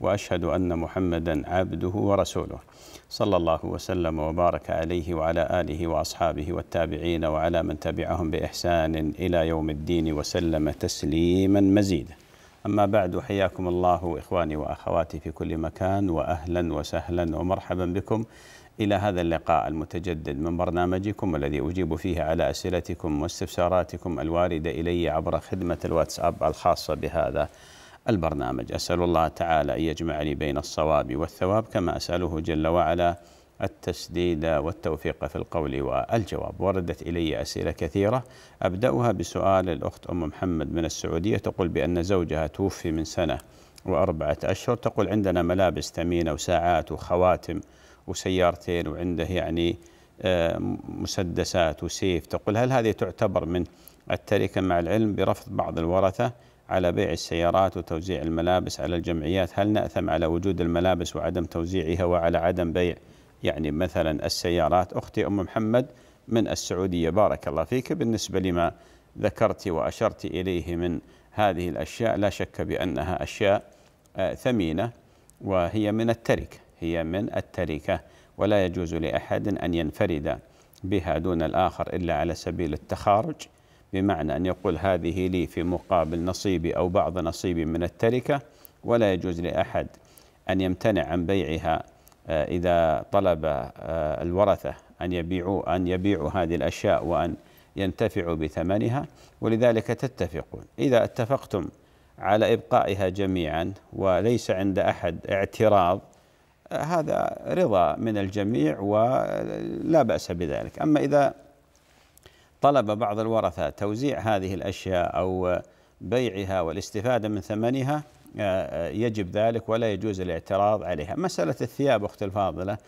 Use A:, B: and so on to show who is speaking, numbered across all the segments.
A: واشهد ان محمدا عبده ورسوله صلى الله وسلم وبارك عليه وعلى اله واصحابه والتابعين وعلى من تبعهم باحسان الى يوم الدين وسلم تسليما مزيدا اما بعد حياكم الله اخواني واخواتي في كل مكان واهلا وسهلا ومرحبا بكم الى هذا اللقاء المتجدد من برنامجكم الذي اجيب فيه على اسئلتكم واستفساراتكم الوارده الي عبر خدمه الواتساب الخاصه بهذا البرنامج أسأل الله تعالى أن يجمعني بين الصواب والثواب كما أسأله جل وعلا التسديد والتوفيق في القول والجواب وردت إلي أسئلة كثيرة أبدأها بسؤال الأخت أم محمد من السعودية تقول بأن زوجها توفي من سنة وأربعة أشهر تقول عندنا ملابس ثمينة وساعات وخواتم وسيارتين وعنده يعني آه، مسدسات وسيف تقول هل هذه تعتبر من التركة مع العلم برفض بعض الورثة على بيع السيارات وتوزيع الملابس على الجمعيات هل نأثم على وجود الملابس وعدم توزيعها وعلى عدم بيع يعني مثلا السيارات أختي أم محمد من السعودية بارك الله فيك بالنسبة لما ذكرت وأشرت إليه من هذه الأشياء لا شك بأنها أشياء آه، ثمينة وهي من التركة هي من التركة ولا يجوز لأحد أن ينفرد بها دون الآخر إلا على سبيل التخارج بمعنى أن يقول هذه لي في مقابل نصيبي أو بعض نصيبي من التركة ولا يجوز لأحد أن يمتنع عن بيعها آه، إذا طلب آه، الورثة أن يبيعوا أن يبيعوا هذه الأشياء وأن ينتفعوا بثمنها ولذلك تتفقون إذا اتفقتم على إبقائها جميعا وليس عند أحد اعتراض آه، هذا رضا من الجميع ولا بأس بذلك أما إذا طلب بعض الورثة توزيع هذه الأشياء أو بيعها والاستفادة من ثمنها آه، يجب ذلك ولا يجوز الاعتراض عليها مسألة الثياب أخت الفاضلة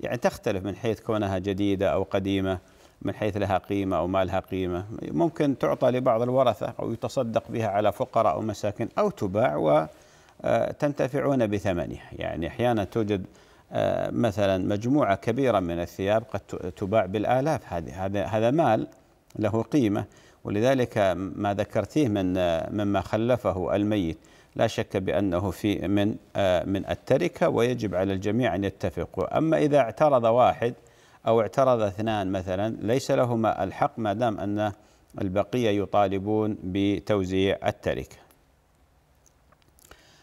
A: يعني تختلف من حيث كونها جديدة أو قديمة من حيث لها قيمة أو ما لها قيمة ممكن تعطى لبعض الورثة أو يتصدق بها على فقراء أو مساكن أو تباع وتنتفعون آه، بثمنها يعني أحيانا توجد آه، مثلا مجموعة كبيرة من الثياب قد تباع بالآلاف هذا هذا مال له قيمة ولذلك ما ذكرتيه من مما خلفه الميت لا شك بأنه في من من التركة ويجب على الجميع أن يتفقوا أما إذا اعترض واحد أو اعترض اثنان مثلا ليس لهما الحق ما دام أن البقية يطالبون بتوزيع التركة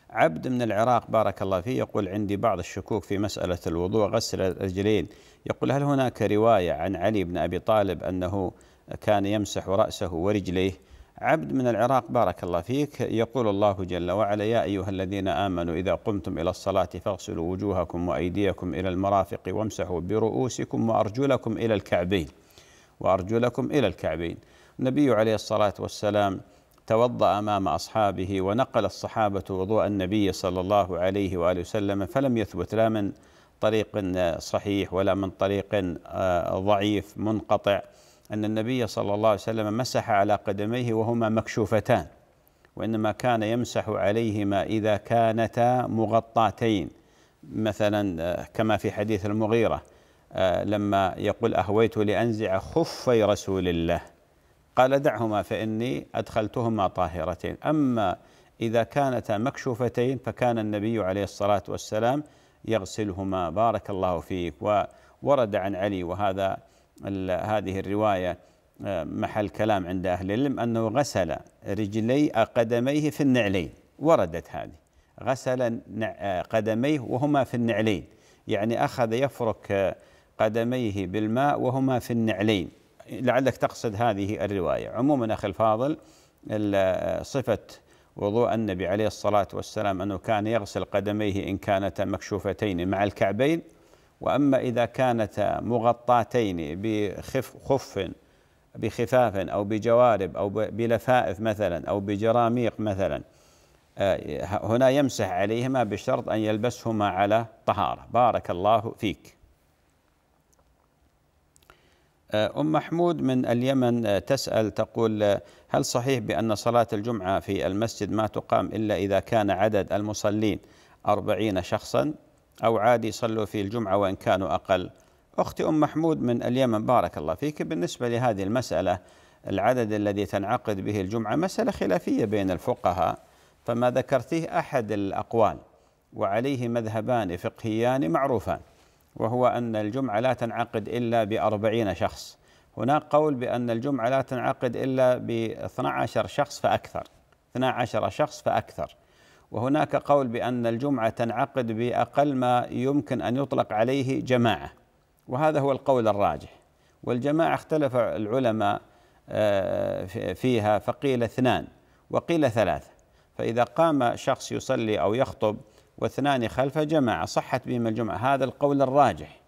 A: عبد من العراق بارك الله فيه يقول عندي بعض الشكوك في مسألة الوضوء غسل الرجلين يقول هل هناك رواية عن علي بن أبي طالب أنه كان يمسح رأسه ورجليه عبد من العراق بارك الله فيك يقول الله جل وعلا يا أيها الذين آمنوا إذا قمتم إلى الصلاة فاغسلوا وجوهكم وأيديكم إلى المرافق وامسحوا برؤوسكم وأرجلكم إلى الكعبين وأرجلكم إلى الكعبين النبي عليه الصلاة والسلام توضأ أمام أصحابه ونقل الصحابة وضوء النبي صلى الله عليه وآله وسلم فلم يثبت لا من طريق صحيح ولا من طريق آه، ضعيف منقطع أن النبي صلى الله عليه وسلم مسح على قدميه وهما مكشوفتان وإنما كان يمسح عليهما إذا كانتا مغطاتين مثلا آه، كما في حديث المغيرة آه، لما يقول أهويت لأنزع خفي رسول الله قال دعهما فإني أدخلتهما طاهرتين أما إذا كانتا مكشوفتين فكان النبي عليه الصلاة والسلام يغسلهما بارك الله فيك وورد عن علي وهذا هذه الرواية آه، محل كلام عند أهل العلم أنه غسل رجلي آه، قدميه في النعلين وردت هذه غسل آه، قدميه وهما في النعلين يعني أخذ يفرك قدميه بالماء وهما في النعلين لعلك تقصد هذه الرواية عموما أخي الفاضل صفة وضوء النبي عليه الصلاة والسلام أنه كان يغسل قدميه إن كانتا مكشوفتين مع الكعبين وأما إذا كانتا مغطاتين بخف خف بخفاف أو بجوارب أو بلفائف مثلا أو بجراميق مثلا آه، هنا يمسح عليهما بشرط أن يلبسهما على طهارة بارك الله فيك آه، أم محمود من اليمن آه، تسأل تقول هل صحيح بأن صلاة الجمعة في المسجد ما تقام إلا إذا كان عدد المصلين أربعين شخصا أو عادي يصلوا في الجمعة وإن كانوا أقل أختي أم محمود من اليمن بارك الله فيك بالنسبة لهذه المسألة العدد الذي تنعقد به الجمعة مسألة خلافية بين الفقهاء فما ذكرتيه أحد الأقوال وعليه مذهبان فقهيان معروفان وهو أن الجمعة لا تنعقد إلا بأربعين شخص هناك قول بأن الجمعة لا تنعقد إلا ب 12 شخص فأكثر 12 شخص فأكثر وهناك قول بأن الجمعة تنعقد بأقل ما يمكن أن يطلق عليه جماعة وهذا هو القول الراجح والجماعة اختلف العلماء آه، فيها فقيل اثنان وقيل ثلاثة فإذا قام شخص يصلي أو يخطب واثنان خلفه جماعة صحت بهم الجمعة هذا القول الراجح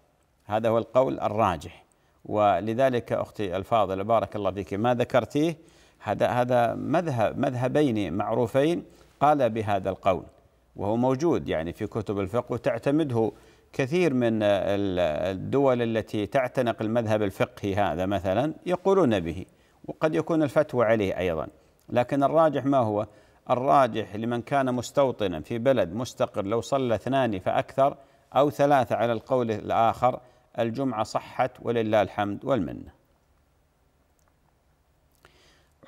A: هذا هو القول الراجح ولذلك أختي الفاضلة بارك الله فيك ما ذكرتيه هذا هذا مذهب مذهبين معروفين قال بهذا القول وهو موجود يعني في كتب الفقه وتعتمده كثير من الدول التي تعتنق المذهب الفقهي هذا مثلا يقولون به وقد يكون الفتوى عليه ايضا لكن الراجح ما هو؟ الراجح لمن كان مستوطنا في بلد مستقر لو صلى اثنان فاكثر او ثلاثه على القول الاخر الجمعه صحت ولله الحمد والمنه.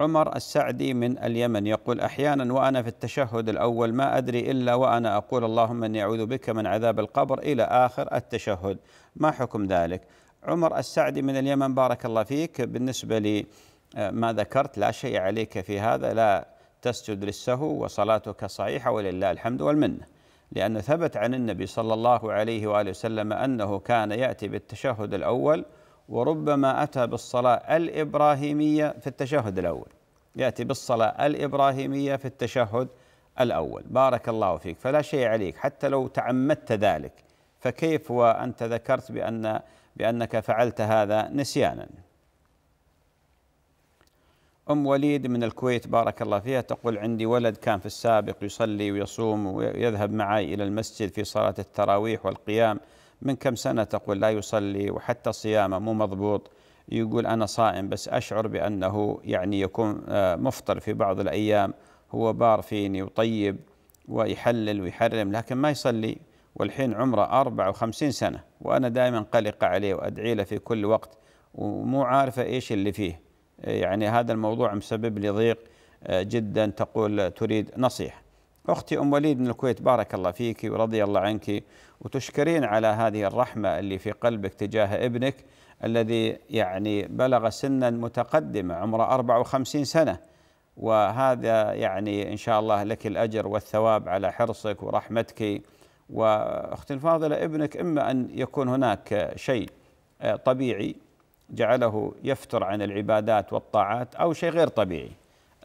A: عمر السعدي من اليمن يقول احيانا وانا في التشهد الاول ما ادري الا وانا اقول اللهم اني اعوذ بك من عذاب القبر الى اخر التشهد ما حكم ذلك؟ عمر السعدي من اليمن بارك الله فيك بالنسبه لما آه، ذكرت لا شيء عليك في هذا لا تسجد للسهو وصلاتك صحيحه ولله الحمد والمنه لان ثبت عن النبي صلى الله عليه واله وسلم انه كان ياتي بالتشهد الاول وربما أتى بالصلاة الإبراهيمية في التشهد الأول يأتي بالصلاة الإبراهيمية في التشهد الأول بارك الله فيك فلا شيء عليك حتى لو تعمدت ذلك فكيف وأنت ذكرت بأن بأنك فعلت هذا نسيانا أم وليد من الكويت بارك الله فيها تقول عندي ولد كان في السابق يصلي ويصوم ويذهب معي إلى المسجد في صلاة التراويح والقيام من كم سنة تقول لا يصلي وحتى صيامه مو مضبوط يقول أنا صائم بس أشعر بأنه يعني يكون آه، مفطر في بعض الأيام هو بار فيني وطيب ويحلل ويحرم لكن ما يصلي والحين عمره 54 سنة وأنا دائما قلقة عليه وأدعي له في كل وقت ومو عارفة إيش اللي فيه يعني هذا الموضوع مسبب لي ضيق آه، جدا تقول تريد نصيحه أختي أم وليد من الكويت بارك الله فيك ورضي الله عنك وتشكرين على هذه الرحمة اللي في قلبك تجاه ابنك الذي يعني بلغ سنا متقدمة عمره 54 سنة وهذا يعني إن شاء الله لك الأجر والثواب على حرصك ورحمتك وأختي الفاضلة ابنك إما أن يكون هناك شيء آه، طبيعي جعله يفتر عن العبادات والطاعات أو شيء غير طبيعي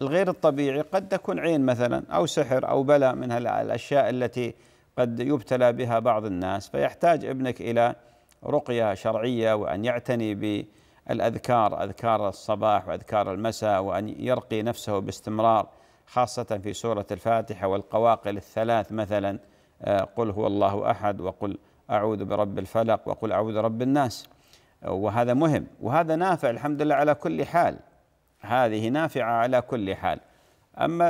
A: الغير الطبيعي قد تكون عين مثلا أو سحر أو بلاء من الأشياء التي قد يبتلى بها بعض الناس فيحتاج ابنك إلى رقية شرعية وأن يعتني بالأذكار أذكار الصباح وأذكار المساء وأن يرقي نفسه باستمرار خاصة في سورة الفاتحة والقواقل الثلاث مثلا آه، قل هو الله أحد وقل أعوذ برب الفلق وقل أعوذ برب الناس آه، وهذا مهم وهذا نافع الحمد لله على كل حال هذه نافعة على كل حال أما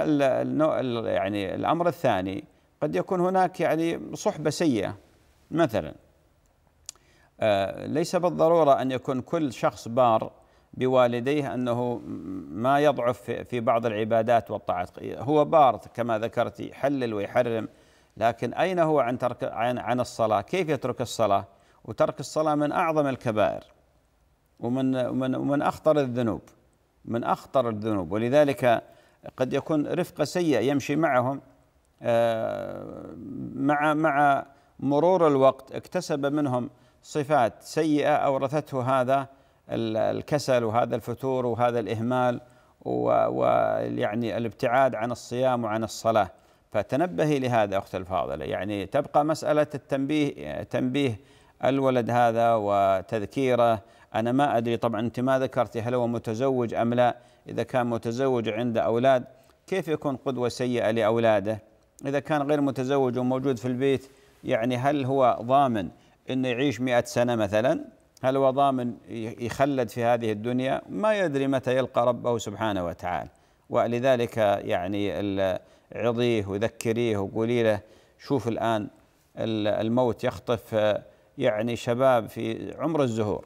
A: يعني الأمر الثاني قد يكون هناك يعني صحبة سيئة مثلا آه، ليس بالضرورة أن يكون كل شخص بار بوالديه أنه ما يضعف في بعض العبادات والطاعات هو بار كما ذكرت يحلل ويحرم لكن أين هو عن ترك عن, عن الصلاة كيف يترك الصلاة وترك الصلاة من أعظم الكبائر ومن, ومن, ومن أخطر الذنوب من أخطر الذنوب ولذلك قد يكون رفقة سيئة يمشي معهم آه، مع مع مرور الوقت اكتسب منهم صفات سيئة أورثته هذا الكسل وهذا الفتور وهذا الإهمال ويعني الابتعاد عن الصيام وعن الصلاة فتنبهي لهذا أخت الفاضلة يعني تبقى مسألة التنبيه تنبيه الولد هذا وتذكيره أنا ما أدري طبعا أنت ما ذكرتي هل هو متزوج أم لا إذا كان متزوج عنده أولاد كيف يكون قدوة سيئة لأولاده إذا كان غير متزوج وموجود في البيت يعني هل هو ضامن أنه يعيش مئة سنة مثلا هل هو ضامن يخلد في هذه الدنيا ما يدري متى يلقى ربه سبحانه وتعالى ولذلك يعني عظيه وذكريه وقولي له شوف الآن الموت يخطف آه، يعني شباب في عمر الزهور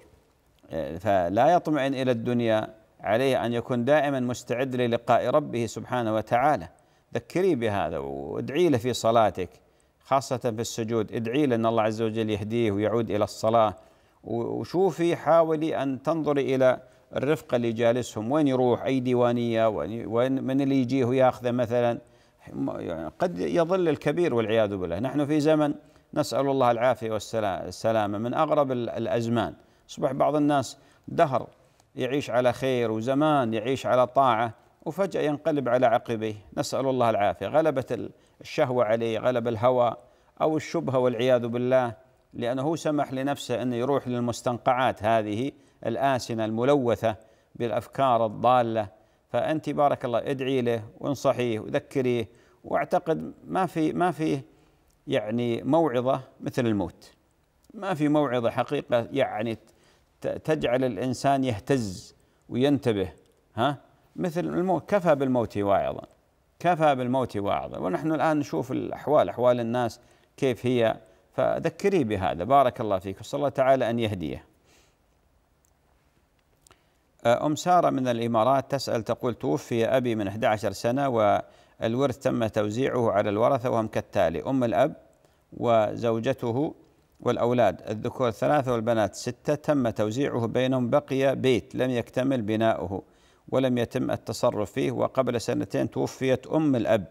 A: فلا يطمئن الى الدنيا عليه ان يكون دائما مستعد للقاء ربه سبحانه وتعالى ذكري بهذا وادعي له في صلاتك خاصة في السجود ادعي له ان الله عز وجل يهديه ويعود الى الصلاة وشوفي حاولي ان تنظري الى الرفقة اللي جالسهم وين يروح اي ديوانية وين من اللي يجيه وياخذه مثلا يعني قد يظل الكبير والعياذ بالله نحن في زمن نسأل الله العافية والسلامة من اغرب الازمان أصبح بعض الناس دهر يعيش على خير وزمان يعيش على طاعة وفجأة ينقلب على عقبيه نسأل الله العافية غلبت الشهوة عليه غلب الهوى أو الشبهة والعياذ بالله لأنه هو سمح لنفسه أنه يروح للمستنقعات هذه الآسنة الملوثة بالأفكار الضالة فأنت بارك الله ادعي له وانصحيه وذكريه واعتقد ما في ما في يعني موعظة مثل الموت ما في موعظة حقيقة يعني تجعل الانسان يهتز وينتبه ها مثل الموت كفى بالموت واعظا كفى بالموت واعظا ونحن الان نشوف الاحوال احوال الناس كيف هي فذكريه بهذا بارك الله فيك وصلى الله تعالى ان يهديه أم سارة من الإمارات تسأل تقول توفي أبي من 11 سنة والورث تم توزيعه على الورثة وهم كالتالي أم الأب وزوجته والأولاد الذكور ثلاثة والبنات ستة تم توزيعه بينهم بقي بيت لم يكتمل بناؤه ولم يتم التصرف فيه وقبل سنتين توفيت أم الأب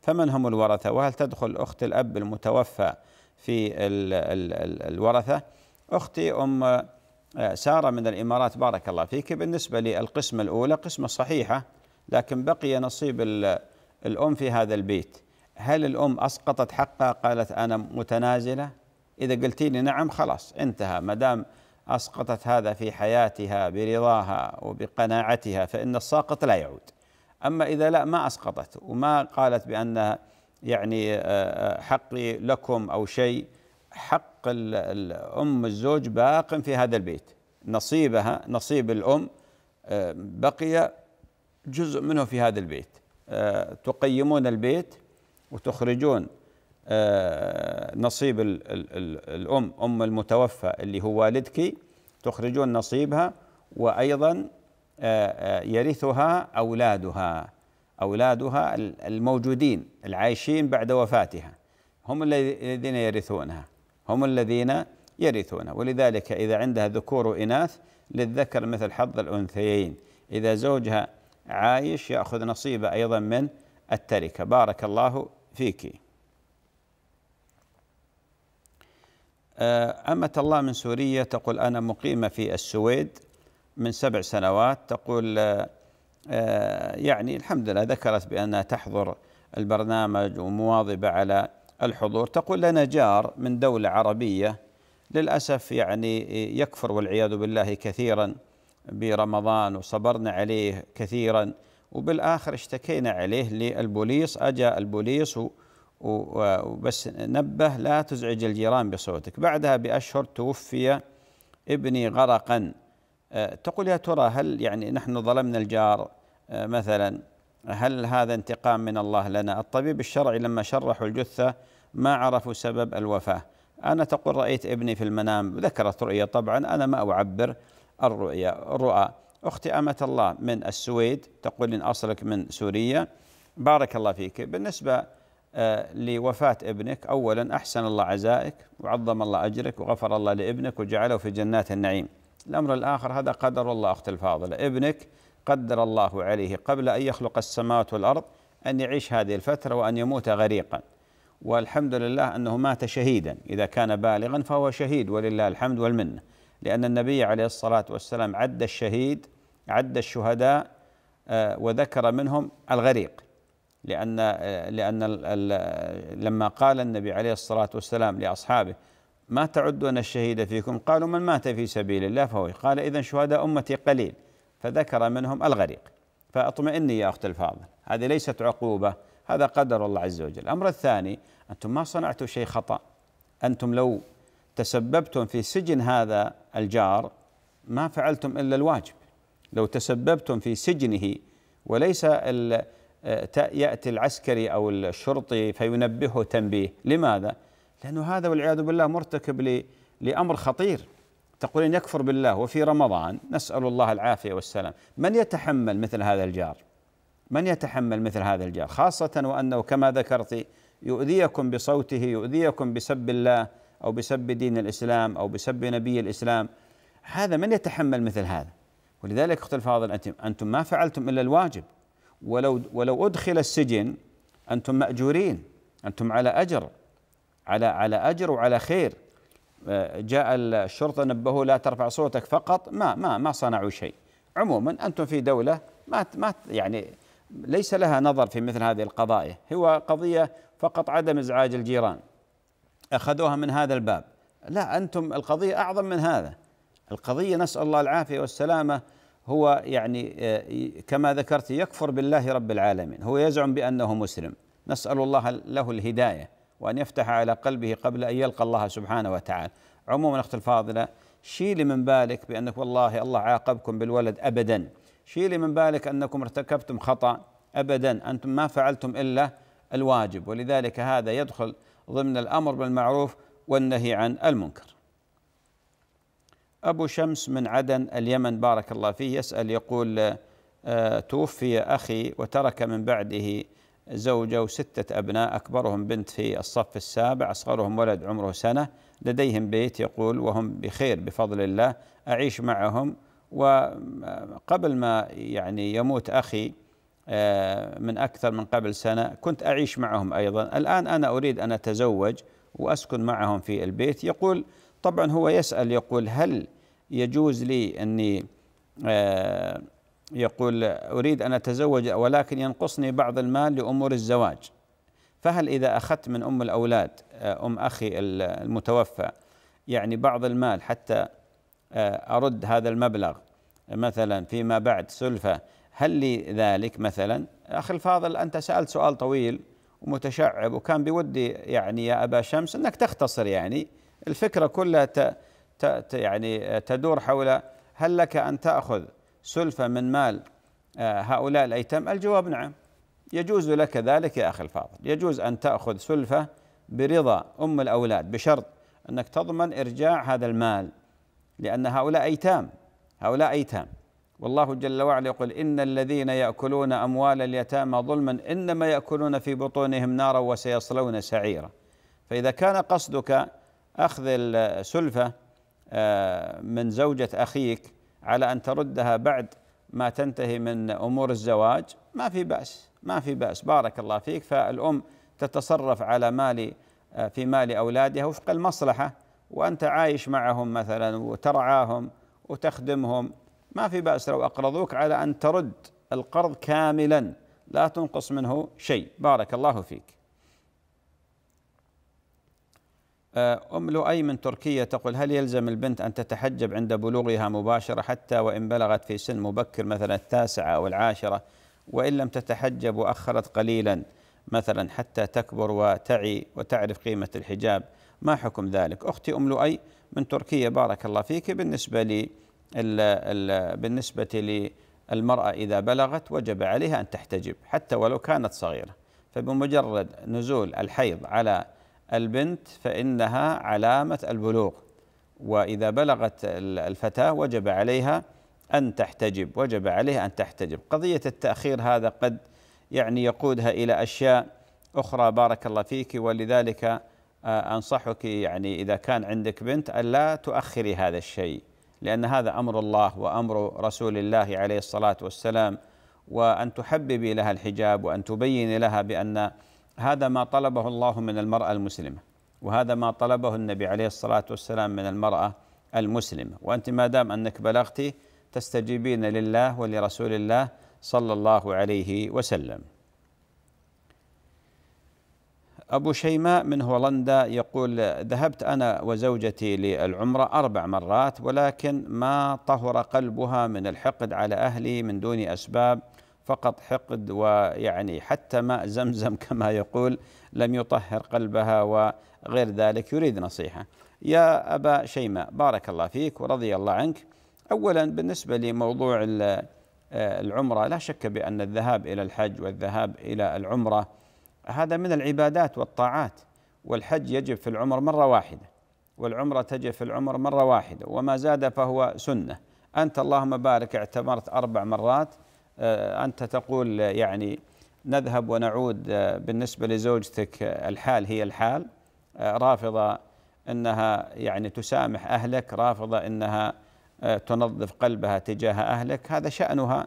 A: فمن هم الورثة وهل تدخل أخت الأب المتوفى في الـ الـ الـ الورثة أختي أم آه، سارة من الإمارات بارك الله فيك بالنسبة للقسمة الأولى قسمة صحيحة لكن بقي نصيب الأم في هذا البيت هل الأم أسقطت حقها قالت أنا متنازلة إذا قلتي لي نعم خلاص انتهى ما دام أسقطت هذا في حياتها برضاها وبقناعتها فإن الساقط لا يعود أما إذا لا ما أسقطت وما قالت بأن يعني آه، آه، حقي لكم أو شيء حق الأم الزوج باق في هذا البيت نصيبها نصيب الأم آه، بقي جزء منه في هذا البيت تقيمون البيت وتخرجون آه، نصيب الأم أم المتوفى اللي هو والدك تخرجون نصيبها وأيضا آه، آه، يرثها أولادها أولادها الموجودين العايشين بعد وفاتها هم الذين يرثونها هم الذين يرثونها ولذلك إذا عندها ذكور وإناث للذكر مثل حظ الأنثيين إذا زوجها عايش يأخذ نصيبه أيضا من التركة بارك الله فيك آه، أمة الله من سوريا تقول أنا مقيمة في السويد من سبع سنوات تقول آه، آه، يعني الحمد لله ذكرت بأنها تحضر البرنامج ومواظبة على الحضور تقول لنا جار من دولة عربية للأسف يعني يكفر والعياذ بالله كثيرا برمضان وصبرنا عليه كثيرا وبالآخر اشتكينا عليه للبوليس أجا البوليس و وبس نبه لا تزعج الجيران بصوتك بعدها بأشهر توفي ابني غرقا أه، تقول يا ترى هل يعني نحن ظلمنا الجار أه، مثلا هل هذا انتقام من الله لنا الطبيب الشرعي لما شرحوا الجثة ما عرفوا سبب الوفاة أنا تقول رأيت ابني في المنام ذكرت رؤية طبعا أنا ما أعبر الرؤيا الرؤى أختي أمة الله من السويد تقول إن أصلك من سوريا بارك الله فيك بالنسبة آه، لوفاة ابنك أولا أحسن الله عزائك وعظم الله أجرك وغفر الله لابنك وجعله في جنات النعيم الأمر الآخر هذا قدر الله أخت الفاضلة ابنك قدر الله عليه قبل أن يخلق السماوات والأرض أن يعيش هذه الفترة وأن يموت غريقا والحمد لله أنه مات شهيدا إذا كان بالغا فهو شهيد ولله الحمد والمنة لأن النبي عليه الصلاة والسلام عد الشهيد عد الشهداء آه، وذكر منهم الغريق لأن لأن لما قال النبي عليه الصلاة والسلام لأصحابه ما تعدون الشهيد فيكم قالوا من مات في سبيل الله فهو قال إذا شهداء أمتي قليل فذكر منهم الغريق فاطمئني يا أخت الفاضل هذه ليست عقوبة هذا قدر الله عز وجل الأمر الثاني أنتم ما صنعتوا شيء خطأ أنتم لو تسببتم في سجن هذا الجار ما فعلتم إلا الواجب لو تسببتم في سجنه وليس ال يأتي العسكري أو الشرطي فينبهه تنبيه لماذا؟ لأنه هذا والعياذ بالله مرتكب لأمر خطير تقول إن يكفر بالله وفي رمضان نسأل الله العافية والسلام من يتحمل مثل هذا الجار من يتحمل مثل هذا الجار خاصة وأنه كما ذكرت يؤذيكم بصوته يؤذيكم بسب الله أو بسب دين الإسلام أو بسب نبي الإسلام هذا من يتحمل مثل هذا ولذلك أخت الفاضل أنتم ما فعلتم إلا الواجب ولو ولو أدخل السجن أنتم مأجورين أنتم على أجر على على أجر وعلى خير آه، جاء الشرطة نبهوا لا ترفع صوتك فقط ما ما ما صنعوا شيء عموما أنتم في دولة ما ما يعني ليس لها نظر في مثل هذه القضايا هو قضية فقط عدم إزعاج الجيران أخذوها من هذا الباب لا أنتم القضية أعظم من هذا القضية نسأل الله العافية والسلامة هو يعني آه، كما ذكرت يكفر بالله رب العالمين هو يزعم بأنه مسلم نسأل الله له الهداية وأن يفتح على قلبه قبل أن يلقى الله سبحانه وتعالى عموما أختي الفاضلة شيلي من بالك بأنك والله الله عاقبكم بالولد أبدا شيلي من بالك أنكم ارتكبتم خطأ أبدا أنتم ما فعلتم إلا الواجب ولذلك هذا يدخل ضمن الأمر بالمعروف والنهي عن المنكر أبو شمس من عدن اليمن بارك الله فيه يسأل يقول آه، توفي أخي وترك من بعده زوجة وستة أبناء أكبرهم بنت في الصف السابع أصغرهم ولد عمره سنة لديهم بيت يقول وهم بخير بفضل الله أعيش معهم وقبل ما يعني يموت أخي آه، من أكثر من قبل سنة كنت أعيش معهم أيضا الآن أنا أريد أن أتزوج وأسكن معهم في البيت يقول طبعا هو يسأل يقول هل يجوز لي أني آه، يقول أريد أن أتزوج ولكن ينقصني بعض المال لأمور الزواج فهل إذا أخذت من أم الأولاد آه، أم أخي المتوفى يعني بعض المال حتى آه، أرد هذا المبلغ مثلا فيما بعد سلفة هل لي ذلك مثلا أخي الفاضل أنت سألت سؤال طويل ومتشعب وكان بودي يعني يا أبا شمس أنك تختصر يعني الفكرة كلها يعني آه، تدور حول هل لك أن تأخذ سلفة من مال آه، هؤلاء الأيتام الجواب نعم يجوز لك ذلك يا أخي الفاضل يجوز أن تأخذ سلفة برضا أم الأولاد بشرط أنك تضمن إرجاع هذا المال لأن هؤلاء أيتام هؤلاء أيتام والله جل وعلا يقول إن الذين يأكلون أموال اليتامى ظلما إنما يأكلون في بطونهم نارا وسيصلون سعيرا فإذا كان قصدك أخذ السلفة آه، من زوجة أخيك على أن تردها بعد ما تنتهي من أمور الزواج ما في بأس ما في بأس بارك الله فيك فالأم تتصرف على مال آه، في مال أولادها وفق المصلحة وأنت عايش معهم مثلا وترعاهم وتخدمهم ما في بأس لو أقرضوك على أن ترد القرض كاملا لا تنقص منه شيء بارك الله فيك آه، أم لؤي من تركيا تقول هل يلزم البنت أن تتحجب عند بلوغها مباشرة حتى وإن بلغت في سن مبكر مثلا التاسعة أو العاشرة وإن لم تتحجب وأخرت قليلا مثلا حتى تكبر وتعي وتعرف قيمة الحجاب ما حكم ذلك أختي أم لؤي من تركيا بارك الله فيك بالنسبة لي بالنسبة للمرأة إذا بلغت وجب عليها أن تحتجب حتى ولو كانت صغيرة فبمجرد نزول الحيض على البنت فإنها علامة البلوغ وإذا بلغت الفتاة وجب عليها أن تحتجب وجب عليها أن تحتجب قضية التأخير هذا قد يعني يقودها إلى أشياء أخرى بارك الله فيك ولذلك آه، أنصحك يعني إذا كان عندك بنت ألا تؤخري هذا الشيء لأن هذا أمر الله وأمر رسول الله عليه الصلاة والسلام وأن تحببي لها الحجاب وأن تبيني لها بأن هذا ما طلبه الله من المرأة المسلمة وهذا ما طلبه النبي عليه الصلاة والسلام من المرأة المسلمة وأنت ما دام أنك بلغتِ تستجيبين لله ولرسول الله صلى الله عليه وسلم أبو شيماء من هولندا يقول ذهبت أنا وزوجتي للعمرة أربع مرات ولكن ما طهر قلبها من الحقد على أهلي من دون أسباب فقط حقد ويعني حتى ماء زمزم كما يقول لم يطهر قلبها وغير ذلك يريد نصيحة يا أبا شيماء بارك الله فيك ورضي الله عنك أولا بالنسبة لموضوع آه، العمرة لا شك بأن الذهاب إلى الحج والذهاب إلى العمرة هذا من العبادات والطاعات والحج يجب في العمر مرة واحدة والعمرة تجب في العمر مرة واحدة وما زاد فهو سنة أنت اللهم بارك اعتمرت أربع مرات آه، أنت تقول يعني نذهب ونعود آه، بالنسبة لزوجتك آه، الحال هي الحال رافضة أنها يعني تسامح أهلك رافضة أنها تنظف قلبها تجاه أهلك هذا شأنها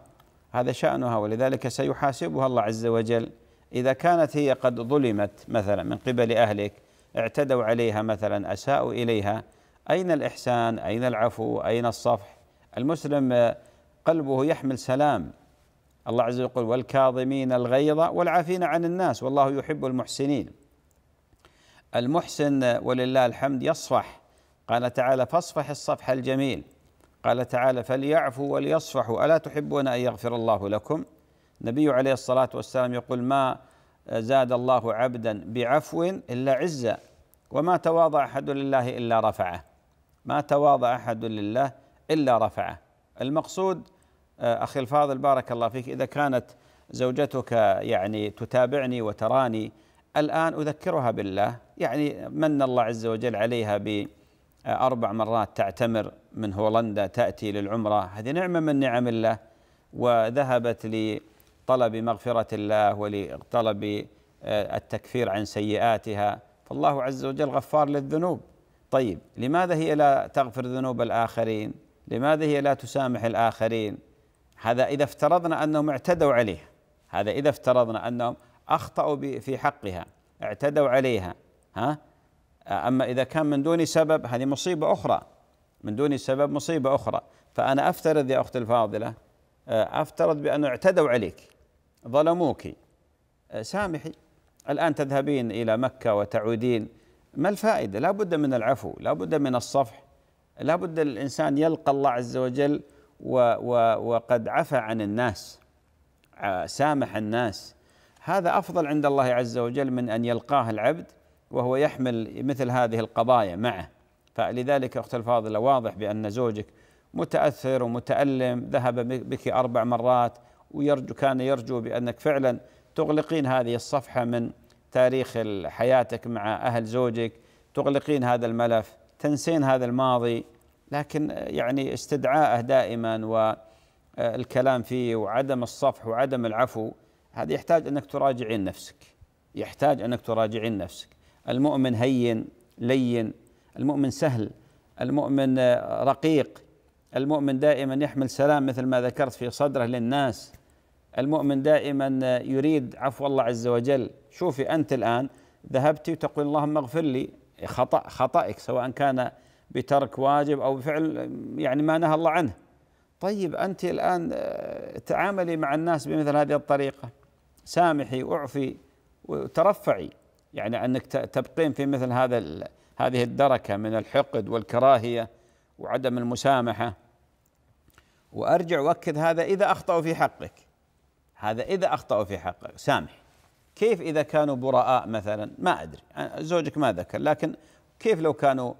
A: هذا شأنها ولذلك سيحاسبها الله عز وجل إذا كانت هي قد ظلمت مثلا من قبل أهلك اعتدوا عليها مثلا أساءوا إليها أين الإحسان أين العفو أين الصفح المسلم قلبه يحمل سلام الله عز وجل يقول والكاظمين الغيظ والعافين عن الناس والله يحب المحسنين المحسن ولله الحمد يصفح قال تعالى فاصفح الصفح الجميل قال تعالى فليعفوا وليصفحوا ألا تحبون أن يغفر الله لكم النبي عليه الصلاة والسلام يقول ما زاد الله عبدا بعفو إلا عزة وما تواضع أحد لله إلا رفعه ما تواضع أحد لله إلا رفعه المقصود آه، أخي الفاضل بارك الله فيك إذا كانت زوجتك يعني تتابعني وتراني الآن أذكرها بالله يعني من الله عز وجل عليها بأربع مرات تعتمر من هولندا تأتي للعمرة هذه نعمة من نعم الله وذهبت لطلب مغفرة الله ولطلب آه، التكفير عن سيئاتها فالله عز وجل غفار للذنوب طيب لماذا هي لا تغفر ذنوب الآخرين لماذا هي لا تسامح الآخرين هذا إذا افترضنا أنهم اعتدوا عليه هذا إذا افترضنا أنهم أخطأوا في حقها اعتدوا عليها ها أما إذا كان من دون سبب هذه مصيبة أخرى من دون سبب مصيبة أخرى فأنا أفترض يا أختي الفاضلة آه، أفترض بأنه اعتدوا عليك ظلموك آه، سامحي الآن تذهبين إلى مكة وتعودين ما الفائدة لا بد من العفو لا بد من الصفح لا بد الإنسان يلقى الله عز وجل وقد عفى عن الناس سامح الناس هذا افضل عند الله عز وجل من ان يلقاه العبد وهو يحمل مثل هذه القضايا معه فلذلك اخت الفاضله واضح بان زوجك متاثر ومتالم ذهب بك اربع مرات ويرجو كان يرجو بانك فعلا تغلقين هذه الصفحه من تاريخ حياتك مع اهل زوجك تغلقين هذا الملف تنسين هذا الماضي لكن يعني استدعاءه دائما والكلام فيه وعدم الصفح وعدم العفو هذا يحتاج انك تراجعين نفسك يحتاج انك تراجعين نفسك المؤمن هين لين المؤمن سهل المؤمن رقيق المؤمن دائما يحمل سلام مثل ما ذكرت في صدره للناس المؤمن دائما يريد عفو الله عز وجل شوفي انت الان ذهبت وتقول اللهم اغفر لي خطا خطاك سواء كان بترك واجب او بفعل يعني ما نهى الله عنه طيب انت الان آه، تعاملي مع الناس بمثل هذه الطريقه سامحي واعفي وترفعي يعني انك تبقين في مثل هذا هذه الدركه من الحقد والكراهيه وعدم المسامحه وارجع واكد هذا اذا اخطاوا في حقك هذا اذا اخطاوا في حقك سامح كيف اذا كانوا براء مثلا ما ادري زوجك ما ذكر لكن كيف لو كانوا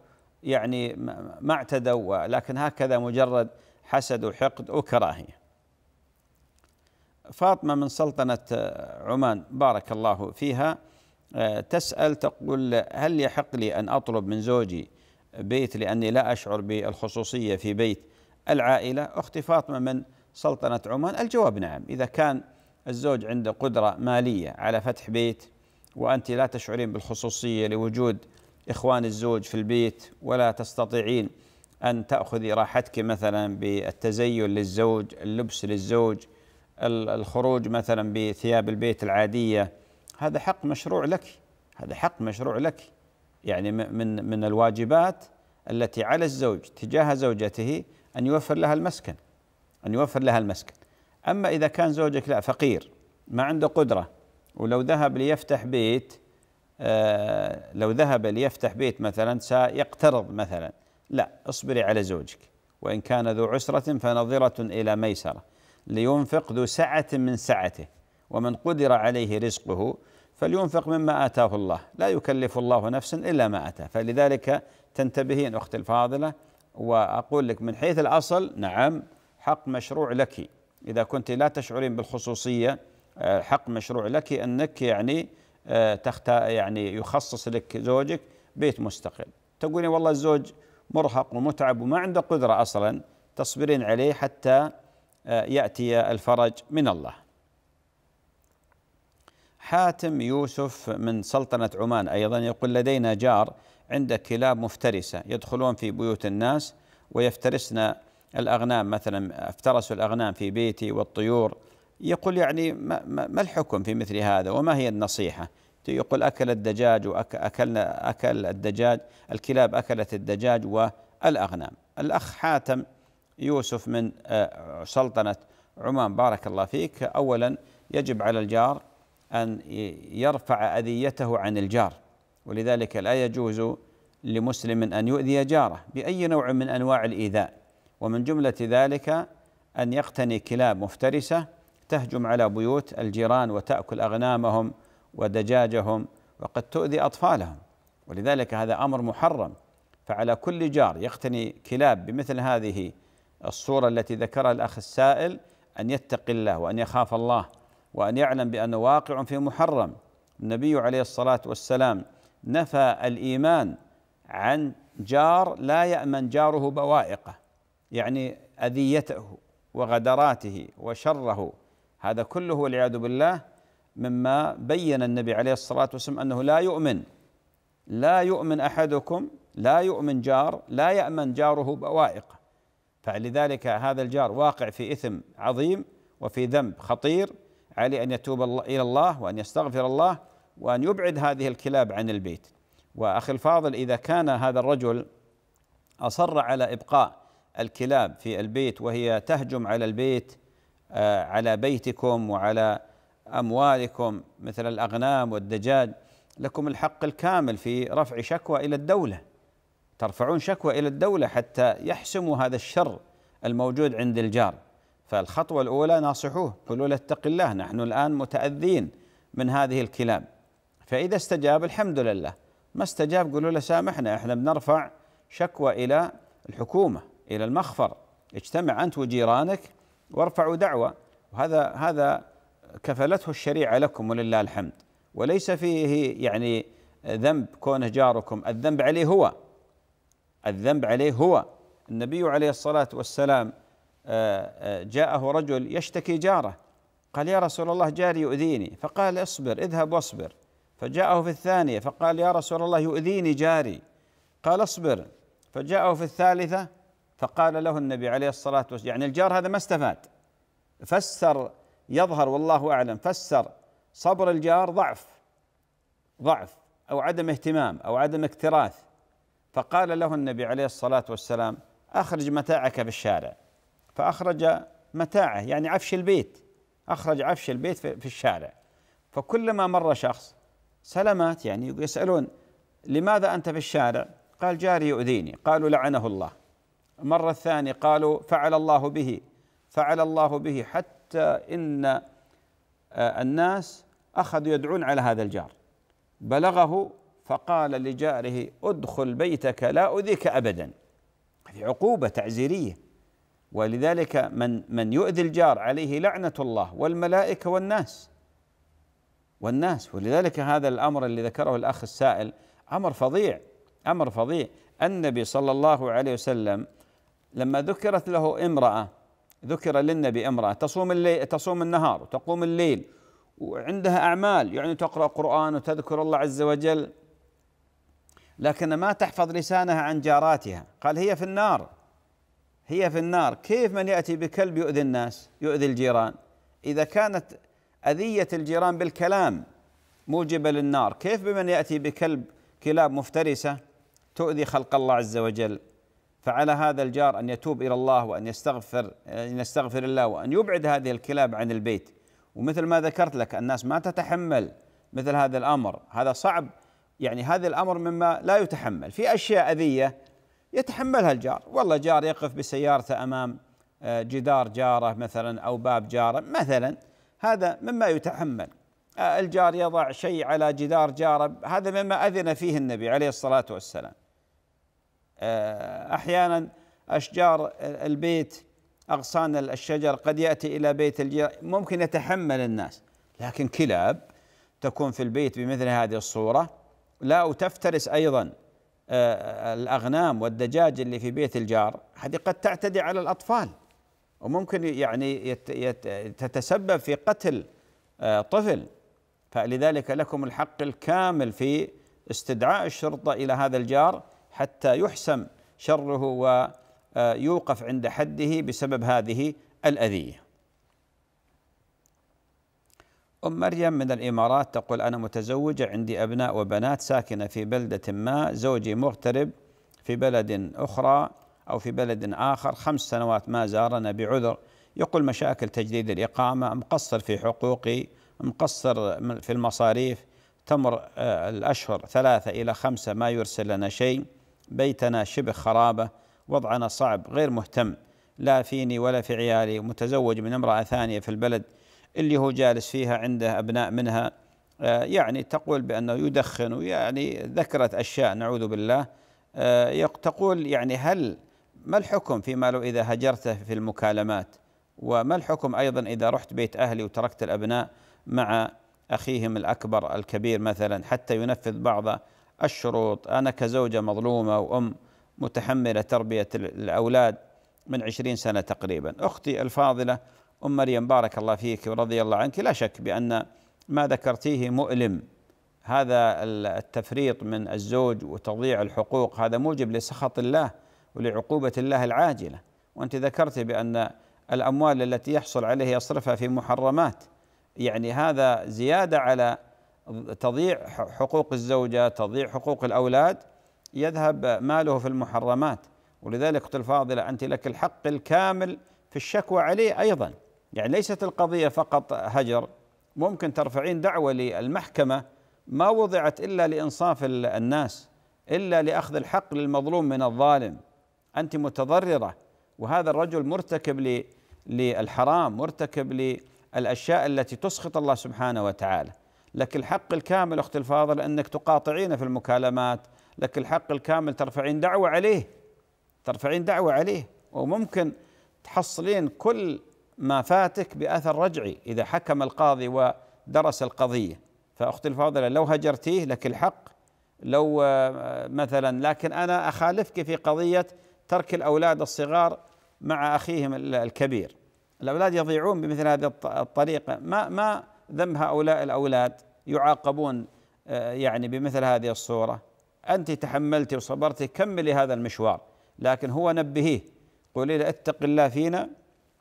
A: يعني ما اعتدوا لكن هكذا مجرد حسد وحقد وكراهيه فاطمه من سلطنه عمان بارك الله فيها تسال تقول هل يحق لي ان اطلب من زوجي بيت لاني لا اشعر بالخصوصيه في بيت العائله اختي فاطمه من سلطنه عمان الجواب نعم اذا كان الزوج عنده قدره ماليه على فتح بيت وانت لا تشعرين بالخصوصيه لوجود إخوان الزوج في البيت ولا تستطيعين أن تأخذي راحتك مثلا بالتزين للزوج اللبس للزوج الخروج مثلا بثياب البيت العادية هذا حق مشروع لك هذا حق مشروع لك يعني من من الواجبات التي على الزوج تجاه زوجته أن يوفر لها المسكن أن يوفر لها المسكن أما إذا كان زوجك لا فقير ما عنده قدرة ولو ذهب ليفتح بيت آه، لو ذهب ليفتح بيت مثلا سيقترض مثلا لا اصبري على زوجك وإن كان ذو عسرة فنظرة إلى ميسرة لينفق ذو سعة من سعته ومن قدر عليه رزقه فلينفق مما آتاه الله لا يكلف الله نفسا إلا ما أتى فلذلك تنتبهين أختي الفاضلة وأقول لك من حيث الأصل نعم حق مشروع لك إذا كنت لا تشعرين بالخصوصية آه، حق مشروع لك أنك يعني آه، يعني يخصص لك زوجك بيت مستقل تقولين والله الزوج مرهق ومتعب وما عنده قدرة أصلا تصبرين عليه حتى آه، يأتي الفرج من الله حاتم يوسف من سلطنة عمان أيضا يقول لدينا جار عنده كلاب مفترسة يدخلون في بيوت الناس ويفترسن الأغنام مثلا افترسوا الأغنام في بيتي والطيور يقول يعني ما الحكم في مثل هذا وما هي النصيحة يقول أكل الدجاج وأكلنا أكل الدجاج الكلاب أكلت الدجاج والأغنام الأخ حاتم يوسف من آه، سلطنة عمان بارك الله فيك أولا يجب على الجار أن يرفع أذيته عن الجار ولذلك لا يجوز لمسلم أن يؤذي جاره بأي نوع من أنواع الإيذاء ومن جملة ذلك أن يقتني كلاب مفترسة تهجم على بيوت الجيران وتأكل أغنامهم ودجاجهم وقد تؤذي أطفالهم ولذلك هذا أمر محرم فعلى كل جار يقتني كلاب بمثل هذه الصورة التي ذكرها الأخ السائل أن يتقي الله وأن يخاف الله وأن يعلم بأنه واقع في محرم النبي عليه الصلاة والسلام نفى الإيمان عن جار لا يأمن جاره بوائقه يعني أذيته وغدراته وشره هذا كله والعياذ بالله مما بين النبي عليه الصلاه والسلام انه لا يؤمن لا يؤمن احدكم لا يؤمن جار لا يامن جاره بوائق فلذلك هذا الجار واقع في اثم عظيم وفي ذنب خطير عليه ان يتوب الى الله وان يستغفر الله وان يبعد هذه الكلاب عن البيت واخي الفاضل اذا كان هذا الرجل اصر على ابقاء الكلاب في البيت وهي تهجم على البيت آه، على بيتكم وعلى اموالكم مثل الاغنام والدجاج لكم الحق الكامل في رفع شكوى الى الدوله ترفعون شكوى الى الدوله حتى يحسموا هذا الشر الموجود عند الجار فالخطوه الاولى ناصحوه قولوا له اتق الله نحن الان متاذين من هذه الكلاب فاذا استجاب الحمد لله ما استجاب قولوا له سامحنا احنا بنرفع شكوى الى الحكومه الى المخفر اجتمع انت وجيرانك وارفعوا دعوة وهذا هذا كفلته الشريعة لكم ولله الحمد وليس فيه يعني ذنب كونه جاركم الذنب عليه هو الذنب عليه هو النبي عليه الصلاة والسلام آه، آه، جاءه رجل يشتكي جاره قال يا رسول الله جاري يؤذيني فقال اصبر اذهب واصبر فجاءه في الثانية فقال يا رسول الله يؤذيني جاري قال اصبر فجاءه في الثالثة فقال له النبي عليه الصلاة والسلام يعني الجار هذا ما استفاد فسر يظهر والله أعلم فسر صبر الجار ضعف ضعف أو عدم اهتمام أو عدم اكتراث فقال له النبي عليه الصلاة والسلام أخرج متاعك في الشارع فأخرج متاعه يعني عفش البيت أخرج عفش البيت في الشارع فكلما مر شخص سلامات يعني يسألون لماذا أنت في الشارع قال جاري يؤذيني قالوا لعنه الله مرة ثانية قالوا فعل الله به فعل الله به حتى إن آه، الناس أخذوا يدعون على هذا الجار بلغه فقال لجاره ادخل بيتك لا أذيك أبدا هذه عقوبة تعزيرية ولذلك من من يؤذي الجار عليه لعنة الله والملائكة والناس والناس ولذلك هذا الأمر اللي ذكره الأخ السائل أمر فظيع أمر فظيع النبي صلى الله عليه وسلم لما ذكرت له امرأة ذكر للنبي امرأة تصوم الليل تصوم النهار وتقوم الليل وعندها أعمال يعني تقرأ قرآن وتذكر الله عز وجل لكن ما تحفظ لسانها عن جاراتها قال هي في النار هي في النار كيف من يأتي بكلب يؤذي الناس يؤذي الجيران إذا كانت أذية الجيران بالكلام موجبة للنار كيف بمن يأتي بكلب كلاب مفترسة تؤذي خلق الله عز وجل فعلى هذا الجار أن يتوب إلى الله وأن يستغفر أن يستغفر الله وأن يبعد هذه الكلاب عن البيت ومثل ما ذكرت لك الناس ما تتحمل مثل هذا الأمر هذا صعب يعني هذا الأمر مما لا يتحمل في أشياء أذية يتحملها الجار والله جار يقف بسيارته أمام آه، جدار جاره مثلا أو باب جاره مثلا هذا مما يتحمل آه، الجار يضع شيء على جدار جاره هذا مما أذن فيه النبي عليه الصلاة والسلام آه، أحيانا أشجار البيت أغصان الشجر قد يأتي إلى بيت الجيران ممكن يتحمل الناس لكن كلاب تكون في البيت بمثل هذه الصورة لا وتفترس أيضا آه، الأغنام والدجاج اللي في بيت الجار هذه قد تعتدي على الأطفال وممكن يعني تتسبب في قتل آه، طفل فلذلك لكم الحق الكامل في استدعاء الشرطة إلى هذا الجار حتى يحسم شره ويوقف عند حده بسبب هذه الأذية أم مريم من الإمارات تقول أنا متزوجة عندي أبناء وبنات ساكنة في بلدة ما زوجي مغترب في بلد أخرى أو في بلد آخر خمس سنوات ما زارنا بعذر يقول مشاكل تجديد الإقامة مقصر في حقوقي مقصر في المصاريف تمر آه، الأشهر ثلاثة إلى خمسة ما يرسل لنا شيء بيتنا شبه خرابة وضعنا صعب غير مهتم لا فيني ولا في عيالي متزوج من امرأة ثانية في البلد اللي هو جالس فيها عنده أبناء منها آه، يعني تقول بأنه يدخن ويعني ذكرت أشياء نعوذ بالله آه، تقول يعني هل ما الحكم فيما لو إذا هجرته في المكالمات وما الحكم أيضا إذا رحت بيت أهلي وتركت الأبناء مع أخيهم الأكبر الكبير مثلا حتى ينفذ بعض الشروط أنا كزوجة مظلومة وأم متحملة تربية الأولاد من عشرين سنة تقريبا أختي الفاضلة أم مريم بارك الله فيك ورضي الله عنك لا شك بأن ما ذكرتيه مؤلم هذا التفريط من الزوج وتضييع الحقوق هذا موجب لسخط الله ولعقوبة الله العاجلة وأنت ذكرت بأن الأموال التي يحصل عليها يصرفها في محرمات يعني هذا زيادة على تضيع حقوق الزوجة تضيع حقوق الأولاد يذهب ماله في المحرمات ولذلك أختي الفاضلة أنت لك الحق الكامل في الشكوى عليه أيضا يعني ليست القضية فقط هجر ممكن ترفعين دعوة للمحكمة ما وضعت إلا لإنصاف الناس إلا لأخذ الحق للمظلوم من الظالم أنت متضررة وهذا الرجل مرتكب للحرام مرتكب للأشياء التي تسخط الله سبحانه وتعالى لك الحق الكامل أخت الفاضل أنك تقاطعين في المكالمات لك الحق الكامل ترفعين دعوة عليه ترفعين دعوة عليه وممكن تحصلين كل ما فاتك بأثر رجعي إذا حكم القاضي ودرس القضية فأختي الفاضلة لو هجرتيه لك الحق لو آه، مثلا لكن أنا أخالفك في قضية ترك الأولاد الصغار مع أخيهم الكبير الأولاد يضيعون بمثل هذه الطريقة ما ما ذنب هؤلاء الأولاد يعاقبون آه، يعني بمثل هذه الصورة أنت تحملت وصبرت كملي هذا المشوار لكن هو نبهيه قولي له اتق الله فينا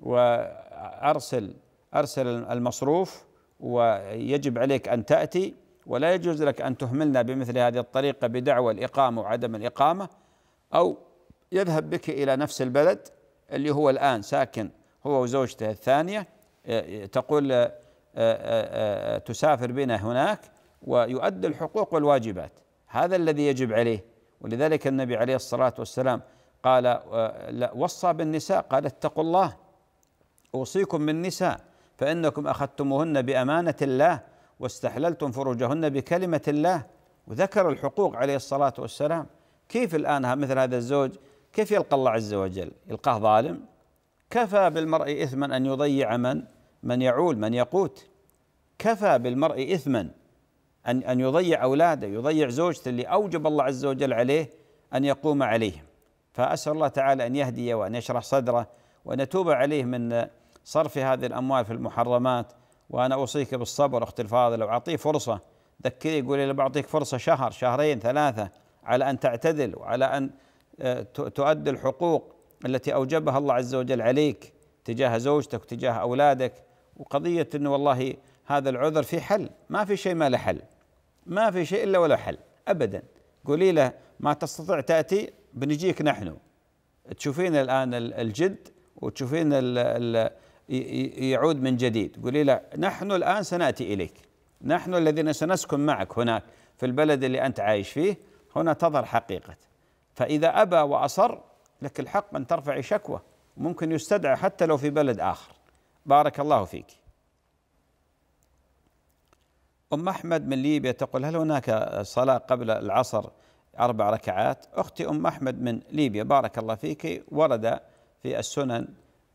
A: وأرسل أرسل المصروف ويجب عليك أن تأتي ولا يجوز لك أن تهملنا بمثل هذه الطريقة بدعوى الإقامة وعدم الإقامة أو يذهب بك إلى نفس البلد اللي هو الآن ساكن هو وزوجته الثانية آه، تقول آه، آه، آه، تسافر بنا هناك ويؤدي الحقوق والواجبات هذا الذي يجب عليه ولذلك النبي عليه الصلاة والسلام قال وصى بالنساء قال اتقوا الله أوصيكم بالنساء فإنكم أخذتموهن بأمانة الله واستحللتم فروجهن بكلمة الله وذكر الحقوق عليه الصلاة والسلام كيف الآن مثل هذا الزوج كيف يلقى الله عز وجل يلقاه ظالم كفى بالمرء إثما أن يضيع من من يعول من يقوت كفى بالمرء إثما أن أن يضيع أولاده يضيع زوجته اللي أوجب الله عز وجل عليه أن يقوم عليهم فأسأل الله تعالى أن يهدي وأن يشرح صدره وأن يتوب عليه من صرف هذه الأموال في المحرمات وأنا أوصيك بالصبر أختي الفاضلة واعطيه أعطيه فرصة ذكري يقول لي بعطيك فرصة شهر شهرين ثلاثة على أن تعتدل وعلى أن آه، تؤدي الحقوق التي أوجبها الله عز وجل عليك تجاه زوجتك وتجاه أولادك وقضية أنه والله هذا العذر في حل ما في شيء ما له حل ما في شيء إلا ولا حل أبدا قولي له ما تستطيع تأتي بنجيك نحن تشوفين الآن الجد وتشوفين الـ الـ يعود من جديد قولي له نحن الآن سنأتي إليك نحن الذين سنسكن معك هناك في البلد اللي أنت عايش فيه هنا تظهر حقيقة فإذا أبى وأصر لك الحق أن ترفعي شكوى ممكن يستدعى حتى لو في بلد آخر بارك الله فيك أم أحمد من ليبيا تقول هل هناك صلاة قبل العصر أربع ركعات أختي أم أحمد من ليبيا بارك الله فيك ورد في السنن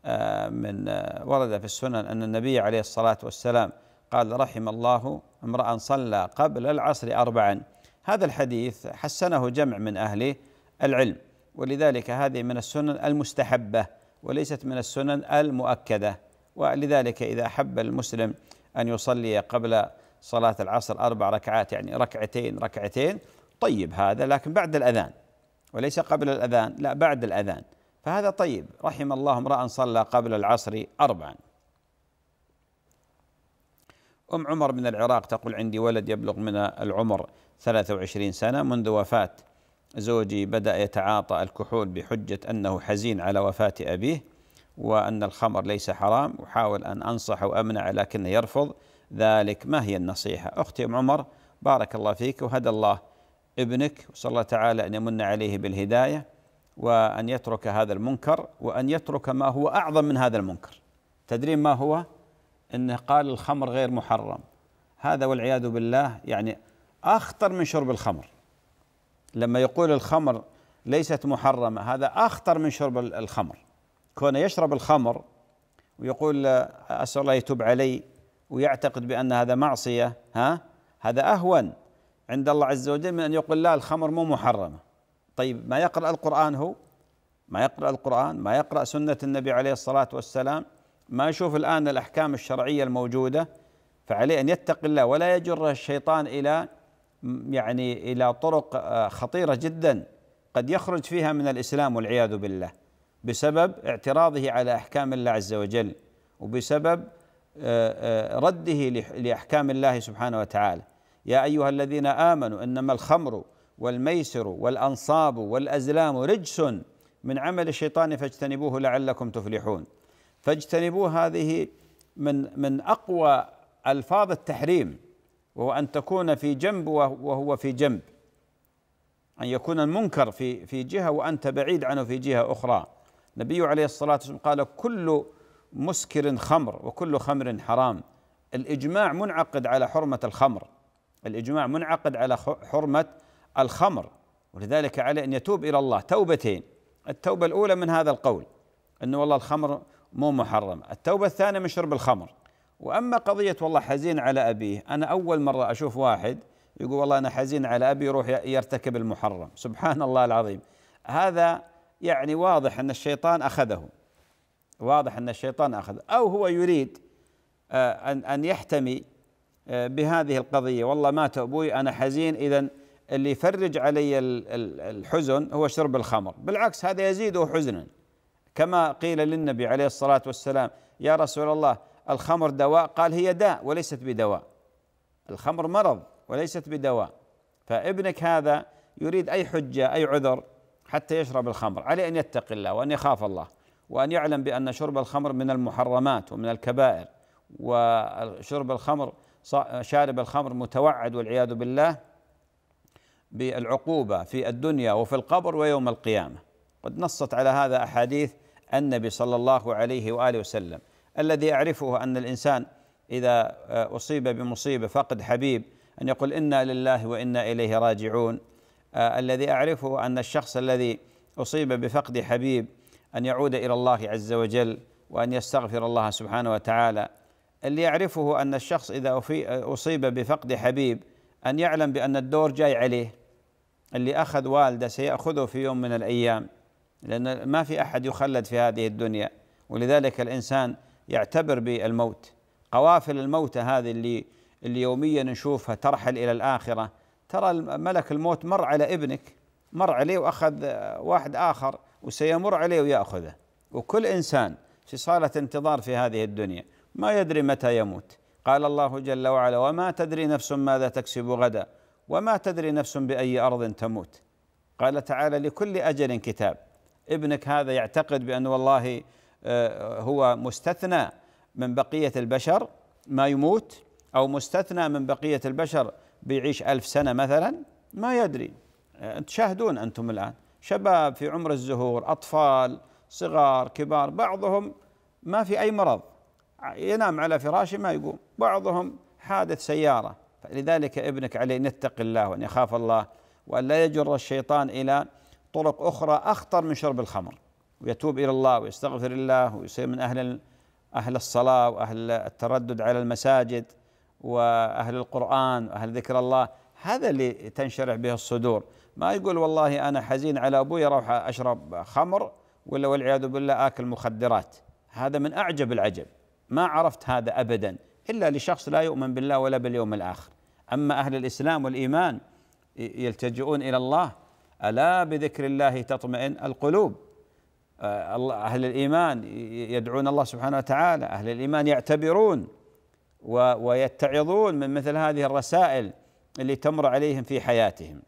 A: آه، من آه، ورد في السنن أن النبي عليه الصلاة والسلام قال رحم الله امرأ صلى قبل العصر أربعا هذا الحديث حسنه جمع من أهل العلم ولذلك هذه من السنن المستحبة وليست من السنن المؤكده ولذلك إذا أحب المسلم أن يصلي قبل صلاة العصر أربع ركعات يعني ركعتين ركعتين طيب هذا لكن بعد الأذان وليس قبل الأذان لا بعد الأذان فهذا طيب رحم الله امرأ صلى قبل العصر أربعا أم عمر من العراق تقول عندي ولد يبلغ من العمر 23 سنة منذ وفاة زوجي بدأ يتعاطى الكحول بحجة أنه حزين على وفاة أبيه وأن الخمر ليس حرام وحاول أن أنصح وأمنع لكنه يرفض ذلك ما هي النصيحة أختي أم عمر بارك الله فيك وهدى الله ابنك وصلى الله تعالى أن يمن عليه بالهداية وأن يترك هذا المنكر وأن يترك ما هو أعظم من هذا المنكر تدرين ما هو أنه قال الخمر غير محرم هذا والعياذ بالله يعني أخطر من شرب الخمر لما يقول الخمر ليست محرمة هذا أخطر من شرب الخمر كونه يشرب الخمر ويقول اسال الله يتوب علي ويعتقد بان هذا معصيه ها هذا اهون عند الله عز وجل من ان يقول لا الخمر مو محرمه طيب ما يقرا القران هو ما يقرا القران ما يقرا سنه النبي عليه الصلاه والسلام ما يشوف الان الاحكام الشرعيه الموجوده فعليه ان يتقي الله ولا يجر الشيطان الى يعني الى طرق آه، خطيره جدا قد يخرج فيها من الاسلام والعياذ بالله بسبب اعتراضه على احكام الله عز وجل وبسبب آه، آه، رده لاحكام الله سبحانه وتعالى يا ايها الذين امنوا انما الخمر والميسر والانصاب والازلام رجس من عمل الشيطان فاجتنبوه لعلكم تفلحون فاجتنبوه هذه من من اقوى الفاظ التحريم وهو ان تكون في جنب وهو في جنب ان يكون المنكر في في جهه وانت بعيد عنه في جهه اخرى النبي عليه الصلاة والسلام قال كل مسكر خمر وكل خمر حرام الإجماع منعقد على حرمة الخمر الإجماع منعقد على حرمة الخمر ولذلك عليه أن يتوب إلى الله توبتين التوبة الأولى من هذا القول أنه والله الخمر مو محرم التوبة الثانية من شرب الخمر وأما قضية والله حزين على أبيه أنا أول مرة أشوف واحد يقول والله أنا حزين على أبي يروح يرتكب المحرم سبحان الله العظيم هذا يعني واضح ان الشيطان اخذه واضح ان الشيطان اخذه او هو يريد آه، ان ان يحتمي آه، بهذه القضيه والله مات ابوي انا حزين اذا اللي يفرج علي الحزن هو شرب الخمر بالعكس هذا يزيده حزنا كما قيل للنبي عليه الصلاه والسلام يا رسول الله الخمر دواء قال هي داء وليست بدواء الخمر مرض وليست بدواء فابنك هذا يريد اي حجه اي عذر حتى يشرب الخمر عليه أن يتقي الله وأن يخاف الله وأن يعلم بأن شرب الخمر من المحرمات ومن الكبائر وشرب الخمر شارب الخمر متوعد والعياذ بالله بالعقوبة في الدنيا وفي القبر ويوم القيامة قد نصت على هذا أحاديث النبي صلى الله عليه وآله وسلم الذي أعرفه أن الإنسان إذا آه، أصيب بمصيبة فقد حبيب أن يقول إنا لله وإنا إليه راجعون آه، الذي اعرفه ان الشخص الذي اصيب بفقد حبيب ان يعود الى الله عز وجل وان يستغفر الله سبحانه وتعالى اللي يعرفه ان الشخص اذا اصيب بفقد حبيب ان يعلم بان الدور جاي عليه اللي اخذ والده سياخذه في يوم من الايام لان ما في احد يخلد في هذه الدنيا ولذلك الانسان يعتبر بالموت قوافل الموتى هذه اللي اللي يوميا نشوفها ترحل الى الاخره ترى ملك الموت مر على ابنك مر عليه واخذ آه، واحد اخر وسيمر عليه وياخذه وكل انسان في صاله انتظار في هذه الدنيا ما يدري متى يموت قال الله جل وعلا وما تدري نفس ماذا تكسب غدا وما تدري نفس باي ارض تموت قال تعالى لكل اجل كتاب ابنك هذا يعتقد بان والله آه، هو مستثنى من بقيه البشر ما يموت او مستثنى من بقيه البشر بيعيش ألف سنة مثلا ما يدري تشاهدون أنتم الآن شباب في عمر الزهور أطفال صغار كبار بعضهم ما في أي مرض ينام على فراشه ما يقوم بعضهم حادث سيارة لذلك ابنك عليه أن يتقي الله وأن يخاف الله وأن لا يجر الشيطان إلى طرق أخرى أخطر من شرب الخمر ويتوب إلى الله ويستغفر الله ويصير من أهل أهل الصلاة وأهل التردد على المساجد واهل القران واهل ذكر الله هذا اللي تنشرح به الصدور ما يقول والله انا حزين على ابوي اروح اشرب خمر ولا والعياذ بالله اكل مخدرات هذا من اعجب العجب ما عرفت هذا ابدا الا لشخص لا يؤمن بالله ولا باليوم الاخر اما اهل الاسلام والايمان يلتجئون الى الله الا بذكر الله تطمئن القلوب آه، اهل الايمان يدعون الله سبحانه وتعالى اهل الايمان يعتبرون ويتعظون من مثل هذه الرسائل اللي تمر عليهم في حياتهم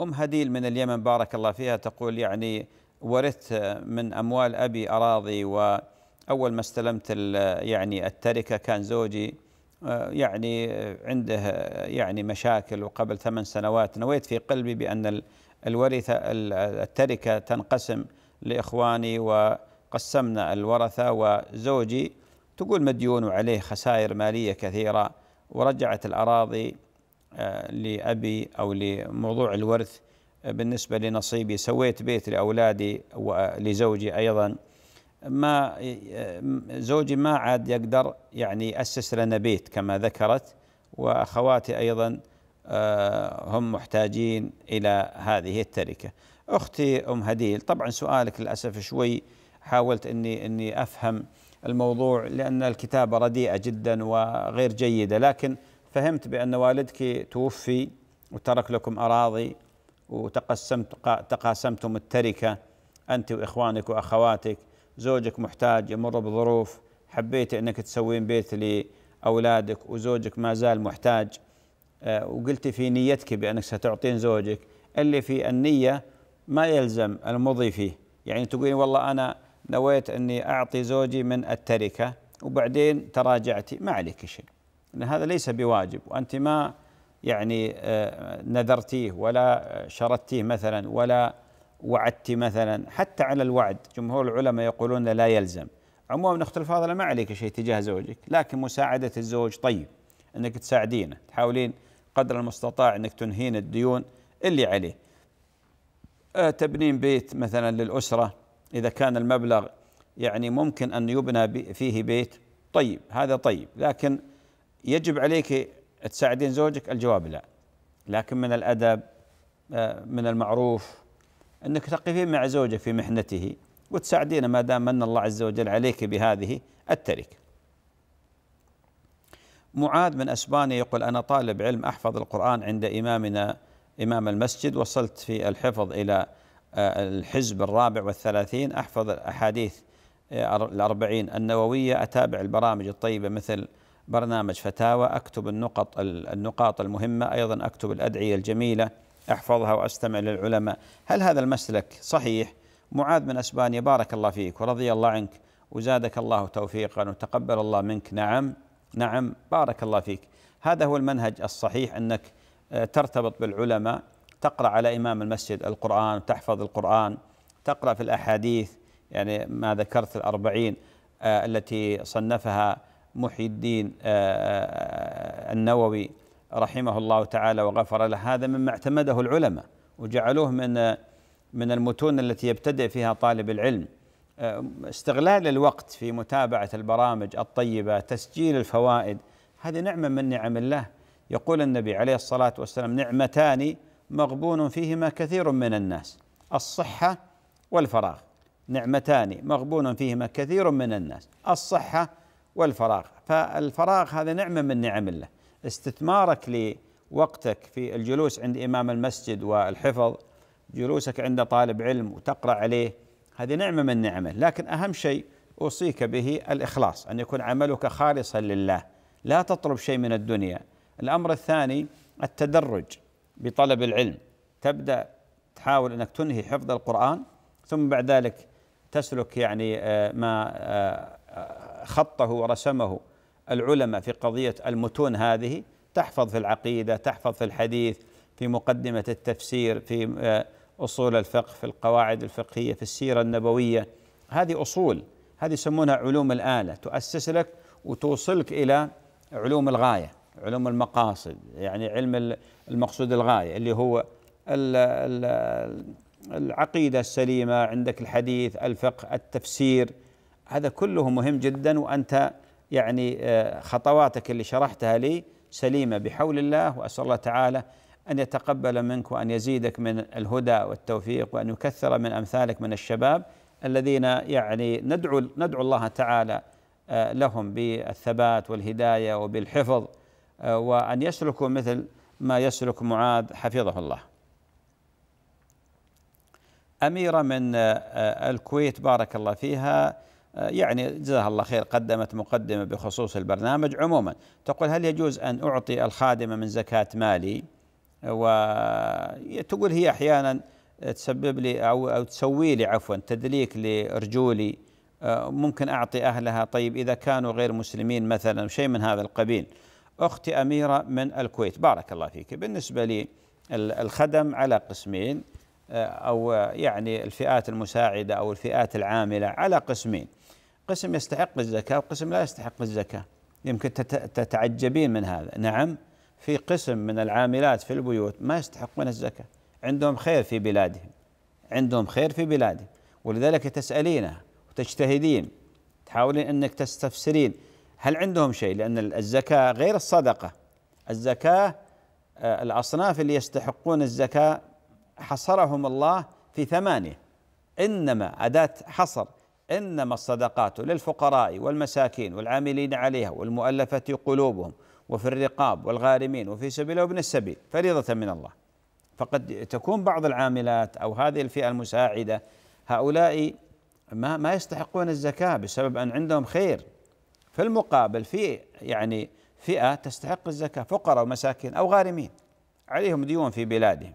A: أم هديل من اليمن بارك الله فيها تقول يعني ورثت من أموال أبي أراضي وأول ما استلمت يعني التركة كان زوجي آه، يعني عنده يعني مشاكل وقبل ثمان سنوات نويت في قلبي بأن الورثة التركة تنقسم لإخواني و قسمنا الورثة وزوجي تقول مديون وعليه خسائر مالية كثيرة ورجعت الأراضي آه، لأبي أو لموضوع الورث بالنسبة لنصيبي سويت بيت لأولادي ولزوجي أيضا ما آه، زوجي ما عاد يقدر يعني أسس لنا بيت كما ذكرت وأخواتي أيضا آه، هم محتاجين إلى هذه التركة أختي أم هديل طبعا سؤالك للأسف شوي حاولت اني اني افهم الموضوع لان الكتابه رديئه جدا وغير جيده لكن فهمت بان والدك توفي وترك لكم اراضي وتقسمت تقاسمتم التركه انت واخوانك واخواتك زوجك محتاج يمر بظروف حبيت انك تسوين بيت لاولادك وزوجك ما زال محتاج آه، وقلت في نيتك بانك ستعطين زوجك اللي في النيه ما يلزم المضي فيه يعني تقولين والله انا نويت أني أعطي زوجي من التركة وبعدين تراجعتي ما عليك شيء لأن هذا ليس بواجب وأنت ما يعني آه، نذرتيه ولا شرطتيه مثلا ولا وعدتي مثلا حتى على الوعد جمهور العلماء يقولون لا يلزم عموما اخت الفاضله ما عليك شيء تجاه زوجك لكن مساعده الزوج طيب انك تساعدينه تحاولين قدر المستطاع انك تنهين الديون اللي عليه آه، تبنين بيت مثلا للاسره إذا كان المبلغ يعني ممكن أن يبنى فيه بيت طيب هذا طيب لكن يجب عليك تساعدين زوجك الجواب لا لكن من الأدب آه، من المعروف أنك تقفين مع زوجك في محنته وتساعدينه ما دام من الله عز وجل عليك بهذه التركه معاذ من اسبانيا يقول انا طالب علم احفظ القران عند امامنا امام المسجد وصلت في الحفظ الى الحزب الرابع والثلاثين أحفظ الأحاديث آه، الأربعين النووية أتابع البرامج الطيبة مثل برنامج فتاوى أكتب النقط النقاط المهمة أيضا أكتب الأدعية الجميلة أحفظها وأستمع للعلماء هل هذا المسلك صحيح معاذ من أسبانيا بارك الله فيك ورضي الله عنك وزادك الله توفيقا وتقبل الله منك نعم نعم بارك الله فيك هذا هو المنهج الصحيح أنك آه، ترتبط بالعلماء تقرأ على إمام المسجد القرآن تحفظ القرآن تقرأ في الأحاديث يعني ما ذكرت الأربعين آه، التي صنفها محي الدين آه، آه، النووي رحمه الله تعالى وغفر له هذا مما اعتمده العلماء وجعلوه من من المتون التي يبتدئ فيها طالب العلم استغلال الوقت في متابعة البرامج الطيبة تسجيل الفوائد هذه نعمة من نعم الله يقول النبي عليه الصلاة والسلام نعمتان مغبون فيهما كثير من الناس الصحة والفراغ نعمتان مغبون فيهما كثير من الناس الصحة والفراغ فالفراغ هذا نعمة من نعم الله استثمارك لوقتك في الجلوس عند إمام المسجد والحفظ جلوسك عند طالب علم وتقرأ عليه هذه نعمة من نعمه لكن أهم شيء أوصيك به الإخلاص أن يكون عملك خالصا لله لا تطلب شيء من الدنيا الأمر الثاني التدرج بطلب العلم تبدا تحاول انك تنهي حفظ القران ثم بعد ذلك تسلك يعني آه، ما آه، آه، خطه ورسمه العلماء في قضيه المتون هذه تحفظ في العقيده تحفظ في الحديث في مقدمه التفسير في اصول الفقه في القواعد الفقهيه في السيره النبويه هذه اصول هذه يسمونها علوم الاله تؤسس لك وتوصلك الى علوم الغايه علوم المقاصد يعني علم المقصود الغاية اللي هو العقيدة السليمة عندك الحديث الفقه التفسير هذا كله مهم جدا وأنت يعني آه، خطواتك اللي شرحتها لي سليمة بحول الله وأسأل الله تعالى أن يتقبل منك وأن يزيدك من الهدى والتوفيق وأن يكثر من أمثالك من الشباب الذين يعني ندعو ندعو الله تعالى آه، لهم بالثبات والهداية وبالحفظ وأن يسلكوا مثل ما يسلك معاذ حفظه الله أميرة من آه، الكويت بارك الله فيها آه، يعني جزاها الله خير قدمت مقدمة بخصوص البرنامج عموما تقول هل يجوز أن أعطي الخادمة من زكاة مالي وتقول آه، هي أحيانا تسبب لي أو, أو تسوي لي عفوا تدليك لرجولي ممكن أعطي أهلها طيب إذا كانوا غير مسلمين مثلا شيء من هذا القبيل أختي أميرة من الكويت بارك الله فيك بالنسبة لي الخدم على قسمين آه، أو آه، يعني الفئات المساعدة أو الفئات العاملة على قسمين قسم يستحق الزكاة وقسم لا يستحق الزكاة يمكن تتعجبين من هذا نعم في قسم من العاملات في البيوت ما يستحقون الزكاة عندهم خير في بلادهم عندهم خير في بلادهم ولذلك تسألينه وتجتهدين تحاولين أنك تستفسرين هل عندهم شيء لأن الزكاة غير الصدقة الزكاة آه، الأصناف اللي يستحقون الزكاة حصرهم الله في ثمانية إنما أداة حصر إنما الصدقات للفقراء والمساكين والعاملين عليها والمؤلفة قلوبهم وفي الرقاب والغارمين وفي سبيل وابن السبيل فريضة من الله فقد تكون بعض العاملات أو هذه الفئة المساعدة هؤلاء ما ما يستحقون الزكاة بسبب أن عندهم خير في المقابل في يعني فئة تستحق الزكاة فقراء ومساكين أو غارمين عليهم ديون في بلادهم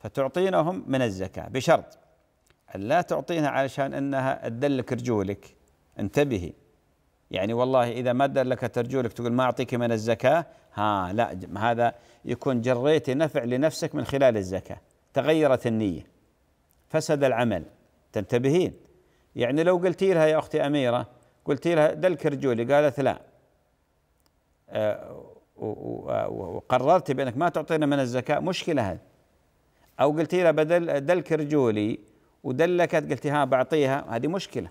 A: فتعطينهم من الزكاة بشرط أن لا تعطيها علشان أنها تدلك رجولك انتبهي يعني والله إذا ما دلكت رجولك تقول ما أعطيك من الزكاة ها لا هذا يكون جريت نفع لنفسك من خلال الزكاة تغيرت النية فسد العمل تنتبهين يعني لو قلتي لها يا أختي أميرة قلت لها ده الكرجولي قالت لا آه، وقررت بانك ما تعطينا من الزكاه مشكله هذه او قلت لها بدل ده الكرجولي ودلكت قلت ها بعطيها هذه مشكله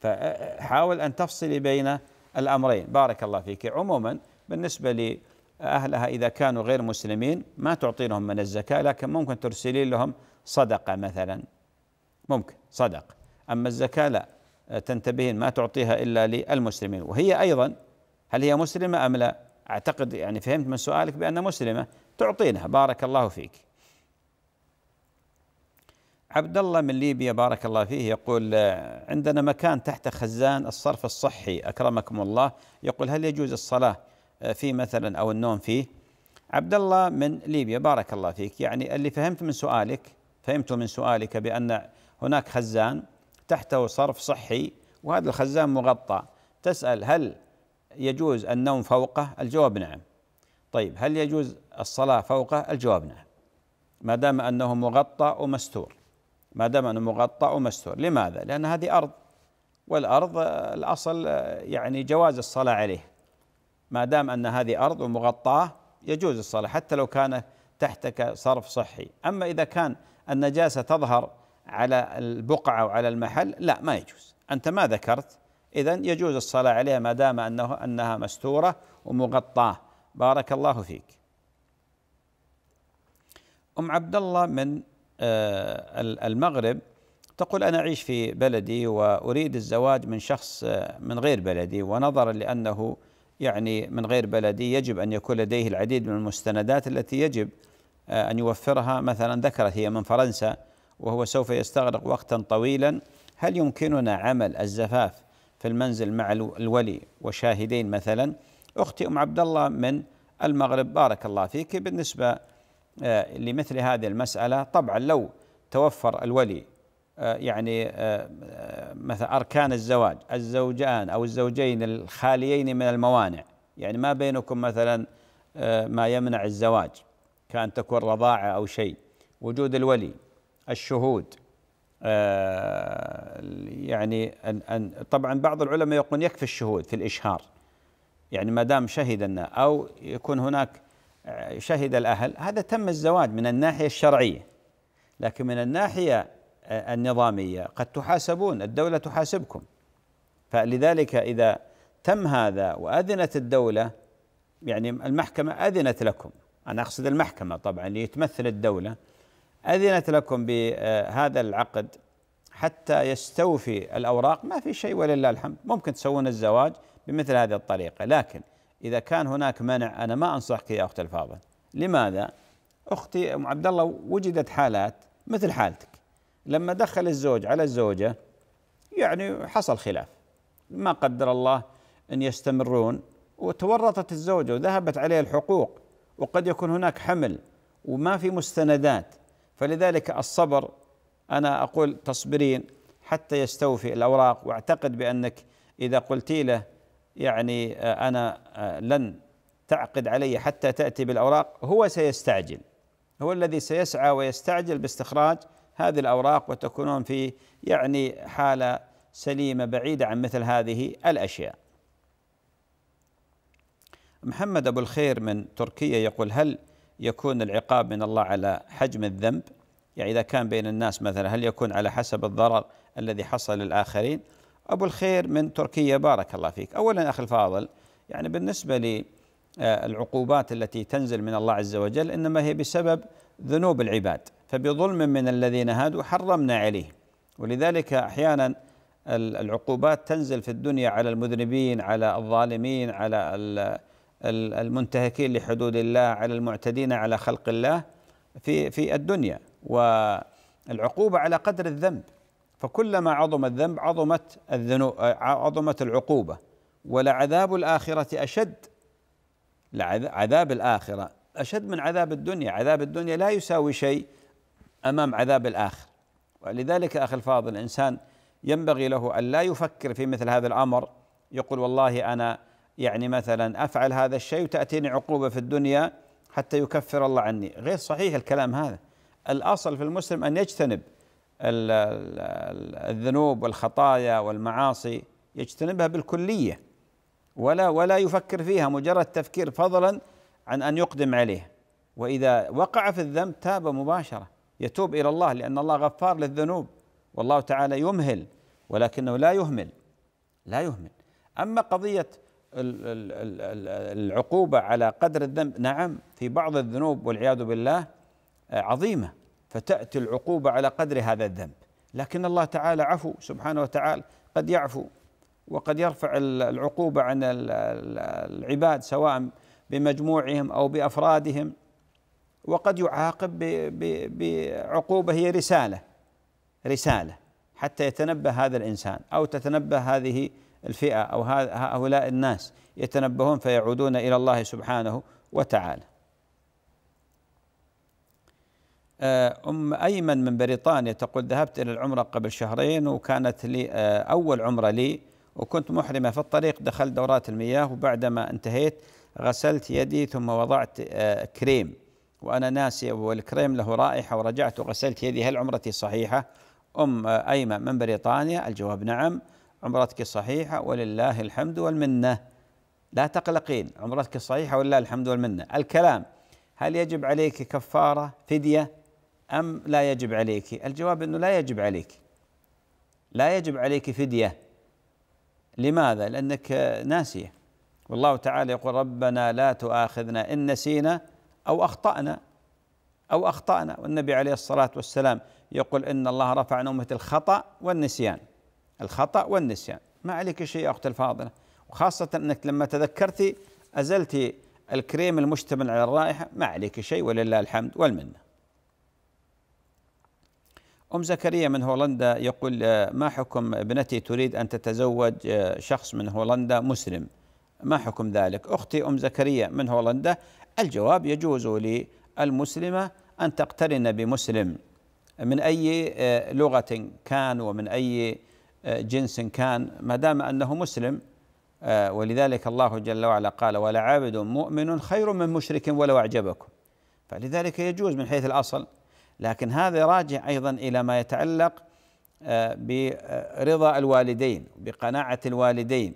A: فحاول ان تفصلي بين الامرين بارك الله فيك عموما بالنسبه لاهلها اذا كانوا غير مسلمين ما تعطينهم من الزكاه لكن ممكن ترسلين لهم صدقه مثلا ممكن صدقه اما الزكاه لا تنتبهين ما تعطيها إلا للمسلمين وهي أيضا هل هي مسلمة أم لا أعتقد يعني فهمت من سؤالك بأن مسلمة تعطينها بارك الله فيك عبد الله من ليبيا بارك الله فيه يقول عندنا مكان تحت خزان الصرف الصحي اكرمكم الله يقول هل يجوز الصلاه فيه مثلا او النوم فيه؟ عبد الله من ليبيا بارك الله فيك يعني اللي فهمت من سؤالك فهمت من سؤالك بان هناك خزان تحته صرف صحي وهذا الخزان مغطى تسأل هل يجوز النوم فوقه الجواب نعم طيب هل يجوز الصلاة فوقه الجواب نعم ما دام أنه مغطى ومستور ما دام أنه مغطى ومستور لماذا؟ لأن هذه أرض والأرض الأصل يعني جواز الصلاة عليه ما دام أن هذه أرض ومغطاة يجوز الصلاة حتى لو كان تحتك صرف صحي أما إذا كان النجاسة تظهر على البقعة أو على المحل لا ما يجوز أنت ما ذكرت إذا يجوز الصلاة عليها ما دام أنه أنها مستورة ومغطاة بارك الله فيك أم عبد الله من آه، المغرب تقول أنا أعيش في بلدي وأريد الزواج من شخص آه، من غير بلدي ونظرا لأنه يعني من غير بلدي يجب أن يكون لديه العديد من المستندات التي يجب آه، أن يوفرها مثلا ذكرت هي من فرنسا وهو سوف يستغرق وقتا طويلا هل يمكننا عمل الزفاف في المنزل مع الولي وشاهدين مثلا أختي أم عبد الله من المغرب بارك الله فيك بالنسبة آه، لمثل هذه المسألة طبعا لو توفر الولي آه، يعني آه، مثلا أركان الزواج الزوجان أو الزوجين الخاليين من الموانع يعني ما بينكم مثلا ما يمنع الزواج كأن تكون رضاعة أو شيء وجود الولي الشهود آه، يعني أن أن طبعا بعض العلماء يقولون يكفي الشهود في الإشهار يعني ما دام شهد أو يكون هناك آه، شهد الأهل هذا تم الزواج من الناحية الشرعية لكن من الناحية آه، النظامية قد تحاسبون الدولة تحاسبكم فلذلك إذا تم هذا وأذنت الدولة يعني المحكمة أذنت لكم أنا أقصد المحكمة طبعا ليتمثل الدولة أذنت لكم بهذا العقد حتى يستوفي الأوراق ما في شيء ولله الحمد ممكن تسوون الزواج بمثل هذه الطريقة لكن إذا كان هناك منع أنا ما أنصحك يا أختي الفاضل لماذا؟ أختي أم عبد الله وجدت حالات مثل حالتك لما دخل الزوج على الزوجة يعني حصل خلاف ما قدر الله أن يستمرون وتورطت الزوجة وذهبت عليها الحقوق وقد يكون هناك حمل وما في مستندات فلذلك الصبر انا اقول تصبرين حتى يستوفي الاوراق واعتقد بانك اذا قلت له يعني آه، انا آه، لن تعقد علي حتى تاتي بالاوراق هو سيستعجل هو الذي سيسعى ويستعجل باستخراج هذه الاوراق وتكونون في يعني حاله سليمه بعيده عن مثل هذه الاشياء. محمد ابو الخير من تركيا يقول هل يكون العقاب من الله على حجم الذنب يعني إذا كان بين الناس مثلا هل يكون على حسب الضرر الذي حصل للآخرين أبو الخير من تركيا بارك الله فيك أولا أخي الفاضل يعني بالنسبة للعقوبات آه، التي تنزل من الله عز وجل انما هي بسبب ذنوب العباد فبظلم من الذين هادوا حرمنا عليه ولذلك احيانا العقوبات تنزل في الدنيا على المذنبين على الظالمين على المنتهكين لحدود الله على المعتدين على خلق الله في في الدنيا والعقوبه على قدر الذنب فكلما عظم الذنب عظمت الذنوب عظمت العقوبه ولعذاب الاخره اشد عذاب الاخره اشد من عذاب الدنيا عذاب الدنيا لا يساوي شيء امام عذاب الاخر ولذلك اخي الفاضل الانسان ينبغي له ان لا يفكر في مثل هذا الامر يقول والله انا يعني مثلا أفعل هذا الشيء وتأتيني عقوبة في الدنيا حتى يكفر الله عني غير صحيح الكلام هذا الأصل في المسلم أن يجتنب الذنوب والخطايا والمعاصي يجتنبها بالكلية ولا ولا يفكر فيها مجرد تفكير فضلا عن أن يقدم عليه وإذا وقع في الذنب تاب مباشرة يتوب إلى الله لأن الله غفار للذنوب والله تعالى يمهل ولكنه لا يهمل لا يهمل أما قضية العقوبة على قدر الذنب نعم في بعض الذنوب والعياذ بالله آه، عظيمة فتأتي العقوبة على قدر هذا الذنب لكن الله تعالى عفو سبحانه وتعالى قد يعفو وقد يرفع العقوبة عن العباد سواء بمجموعهم أو بأفرادهم وقد يعاقب بعقوبة هي رسالة رسالة حتى يتنبه هذا الإنسان أو تتنبه هذه الفئة أو هؤلاء الناس يتنبهون فيعودون إلى الله سبحانه وتعالى آه، أم أيمن من بريطانيا تقول ذهبت إلى العمرة قبل شهرين وكانت لي آه، أول عمرة لي وكنت محرمة في الطريق دخلت دورات المياه وبعدما انتهيت غسلت يدي ثم وضعت آه، كريم وأنا ناسي والكريم له رائحة ورجعت وغسلت يدي هل عمرتي صحيحة؟ أم أيمن من بريطانيا الجواب نعم عمرتك صحيحة ولله الحمد والمنة لا تقلقين عمرتك صحيحة ولله الحمد والمنة الكلام هل يجب عليك كفارة فدية أم لا يجب عليك الجواب أنه لا يجب عليك لا يجب عليك فدية لماذا لأنك ناسية والله تعالى يقول ربنا لا تؤاخذنا إن نسينا أو أخطأنا أو أخطأنا والنبي عليه الصلاة والسلام يقول إن الله رفع عن أمة الخطأ والنسيان الخطأ والنسيان ما عليك شيء يا اختي الفاضلة وخاصة أنك لما تذكرتي أزلتي الكريم المشتمل على الرائحة ما عليك شيء ولله الحمد والمنة أم زكريا من هولندا يقول ما حكم ابنتي تريد أن تتزوج شخص من هولندا مسلم ما حكم ذلك أختي أم زكريا من هولندا الجواب يجوز للمسلمة أن تقترن بمسلم من أي آه، لغة كان ومن أي جنس كان ما دام انه مسلم آه، ولذلك الله جل وعلا قال ولعبد مؤمن خير من مشرك ولو اعجبكم فلذلك يجوز من حيث الاصل لكن هذا راجع ايضا الى ما يتعلق آه، برضا الوالدين بقناعه الوالدين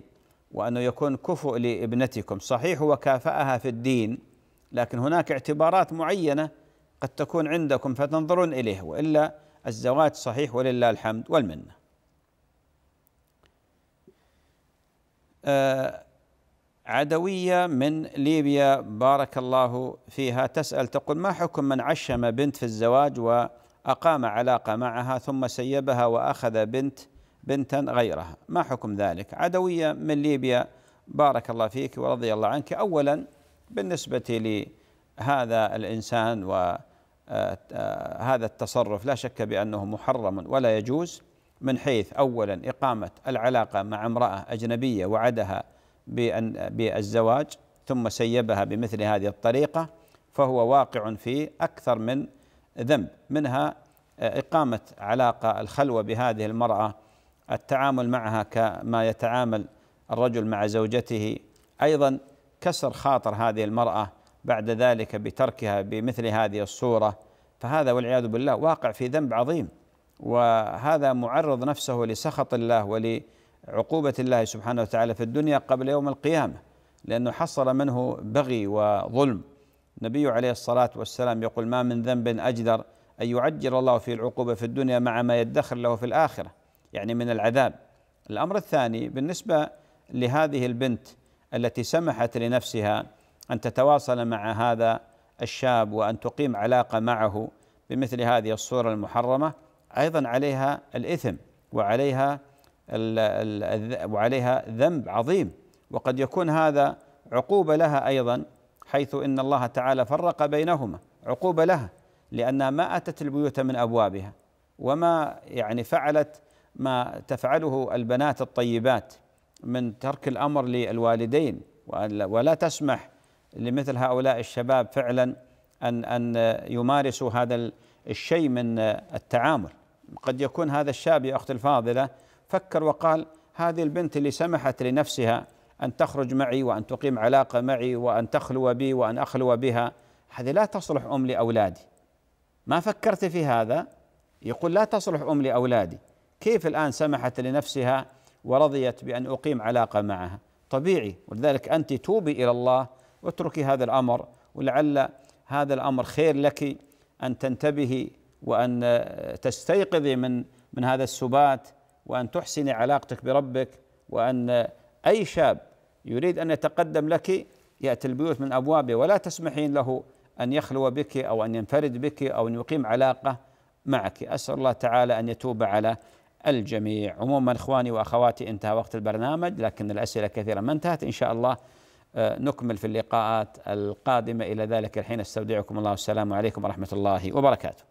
A: وانه يكون كفؤ لابنتكم صحيح وكافاها في الدين لكن هناك اعتبارات معينه قد تكون عندكم فتنظرون اليه والا الزواج صحيح ولله الحمد والمنه آه، عدوية من ليبيا بارك الله فيها تسأل تقول ما حكم من عشم بنت في الزواج وأقام علاقة معها ثم سيبها وأخذ بنت بنتا غيرها ما حكم ذلك عدوية من ليبيا بارك الله فيك ورضي الله عنك أولا بالنسبة لهذا الإنسان وهذا آه، آه، التصرف لا شك بأنه محرم ولا يجوز من حيث اولا اقامه العلاقه مع امراه اجنبيه وعدها بأن بالزواج ثم سيبها بمثل هذه الطريقه فهو واقع في اكثر من ذنب منها آه، اقامه علاقه الخلوه بهذه المراه التعامل معها كما يتعامل الرجل مع زوجته ايضا كسر خاطر هذه المراه بعد ذلك بتركها بمثل هذه الصوره فهذا والعياذ بالله واقع في ذنب عظيم وهذا معرض نفسه لسخط الله ولعقوبة الله سبحانه وتعالى في الدنيا قبل يوم القيامة لأنه حصل منه بغي وظلم النبي عليه الصلاة والسلام يقول ما من ذنب أجدر أن يعجل الله فيه العقوبة في الدنيا مع ما يدخر له في الآخرة يعني من العذاب الأمر الثاني بالنسبة لهذه البنت التي سمحت لنفسها أن تتواصل مع هذا الشاب وأن تقيم علاقة معه بمثل هذه الصورة المحرمة ايضا عليها الاثم وعليها وعليها ذنب عظيم وقد يكون هذا عقوبه لها ايضا حيث ان الله تعالى فرق بينهما عقوبه لها لانها ما اتت البيوت من ابوابها وما يعني فعلت ما تفعله البنات الطيبات من ترك الامر للوالدين ولا تسمح لمثل هؤلاء الشباب فعلا ان ان يمارسوا هذا الشيء من التعامل قد يكون هذا الشاب يا أختي الفاضلة فكر وقال هذه البنت اللي سمحت لنفسها أن تخرج معي وأن تقيم علاقة معي وأن تخلو بي وأن أخلو بها هذه لا تصلح أم لأولادي ما فكرت في هذا يقول لا تصلح أم لأولادي كيف الآن سمحت لنفسها ورضيت بأن أقيم علاقة معها طبيعي ولذلك أنت توبي إلى الله واتركي هذا الأمر ولعل هذا الأمر خير لك أن تنتبهي وأن تستيقظي من من هذا السبات وأن تحسني علاقتك بربك وأن أي شاب يريد أن يتقدم لك يأتي البيوت من أبوابه ولا تسمحين له أن يخلو بك أو أن ينفرد بك أو أن يقيم علاقة معك أسأل الله تعالى أن يتوب على الجميع عموما إخواني وأخواتي انتهى وقت البرنامج لكن الأسئلة كثيرة ما انتهت إن شاء الله آه، نكمل في اللقاءات القادمة إلى ذلك الحين استودعكم الله والسلام عليكم ورحمة الله وبركاته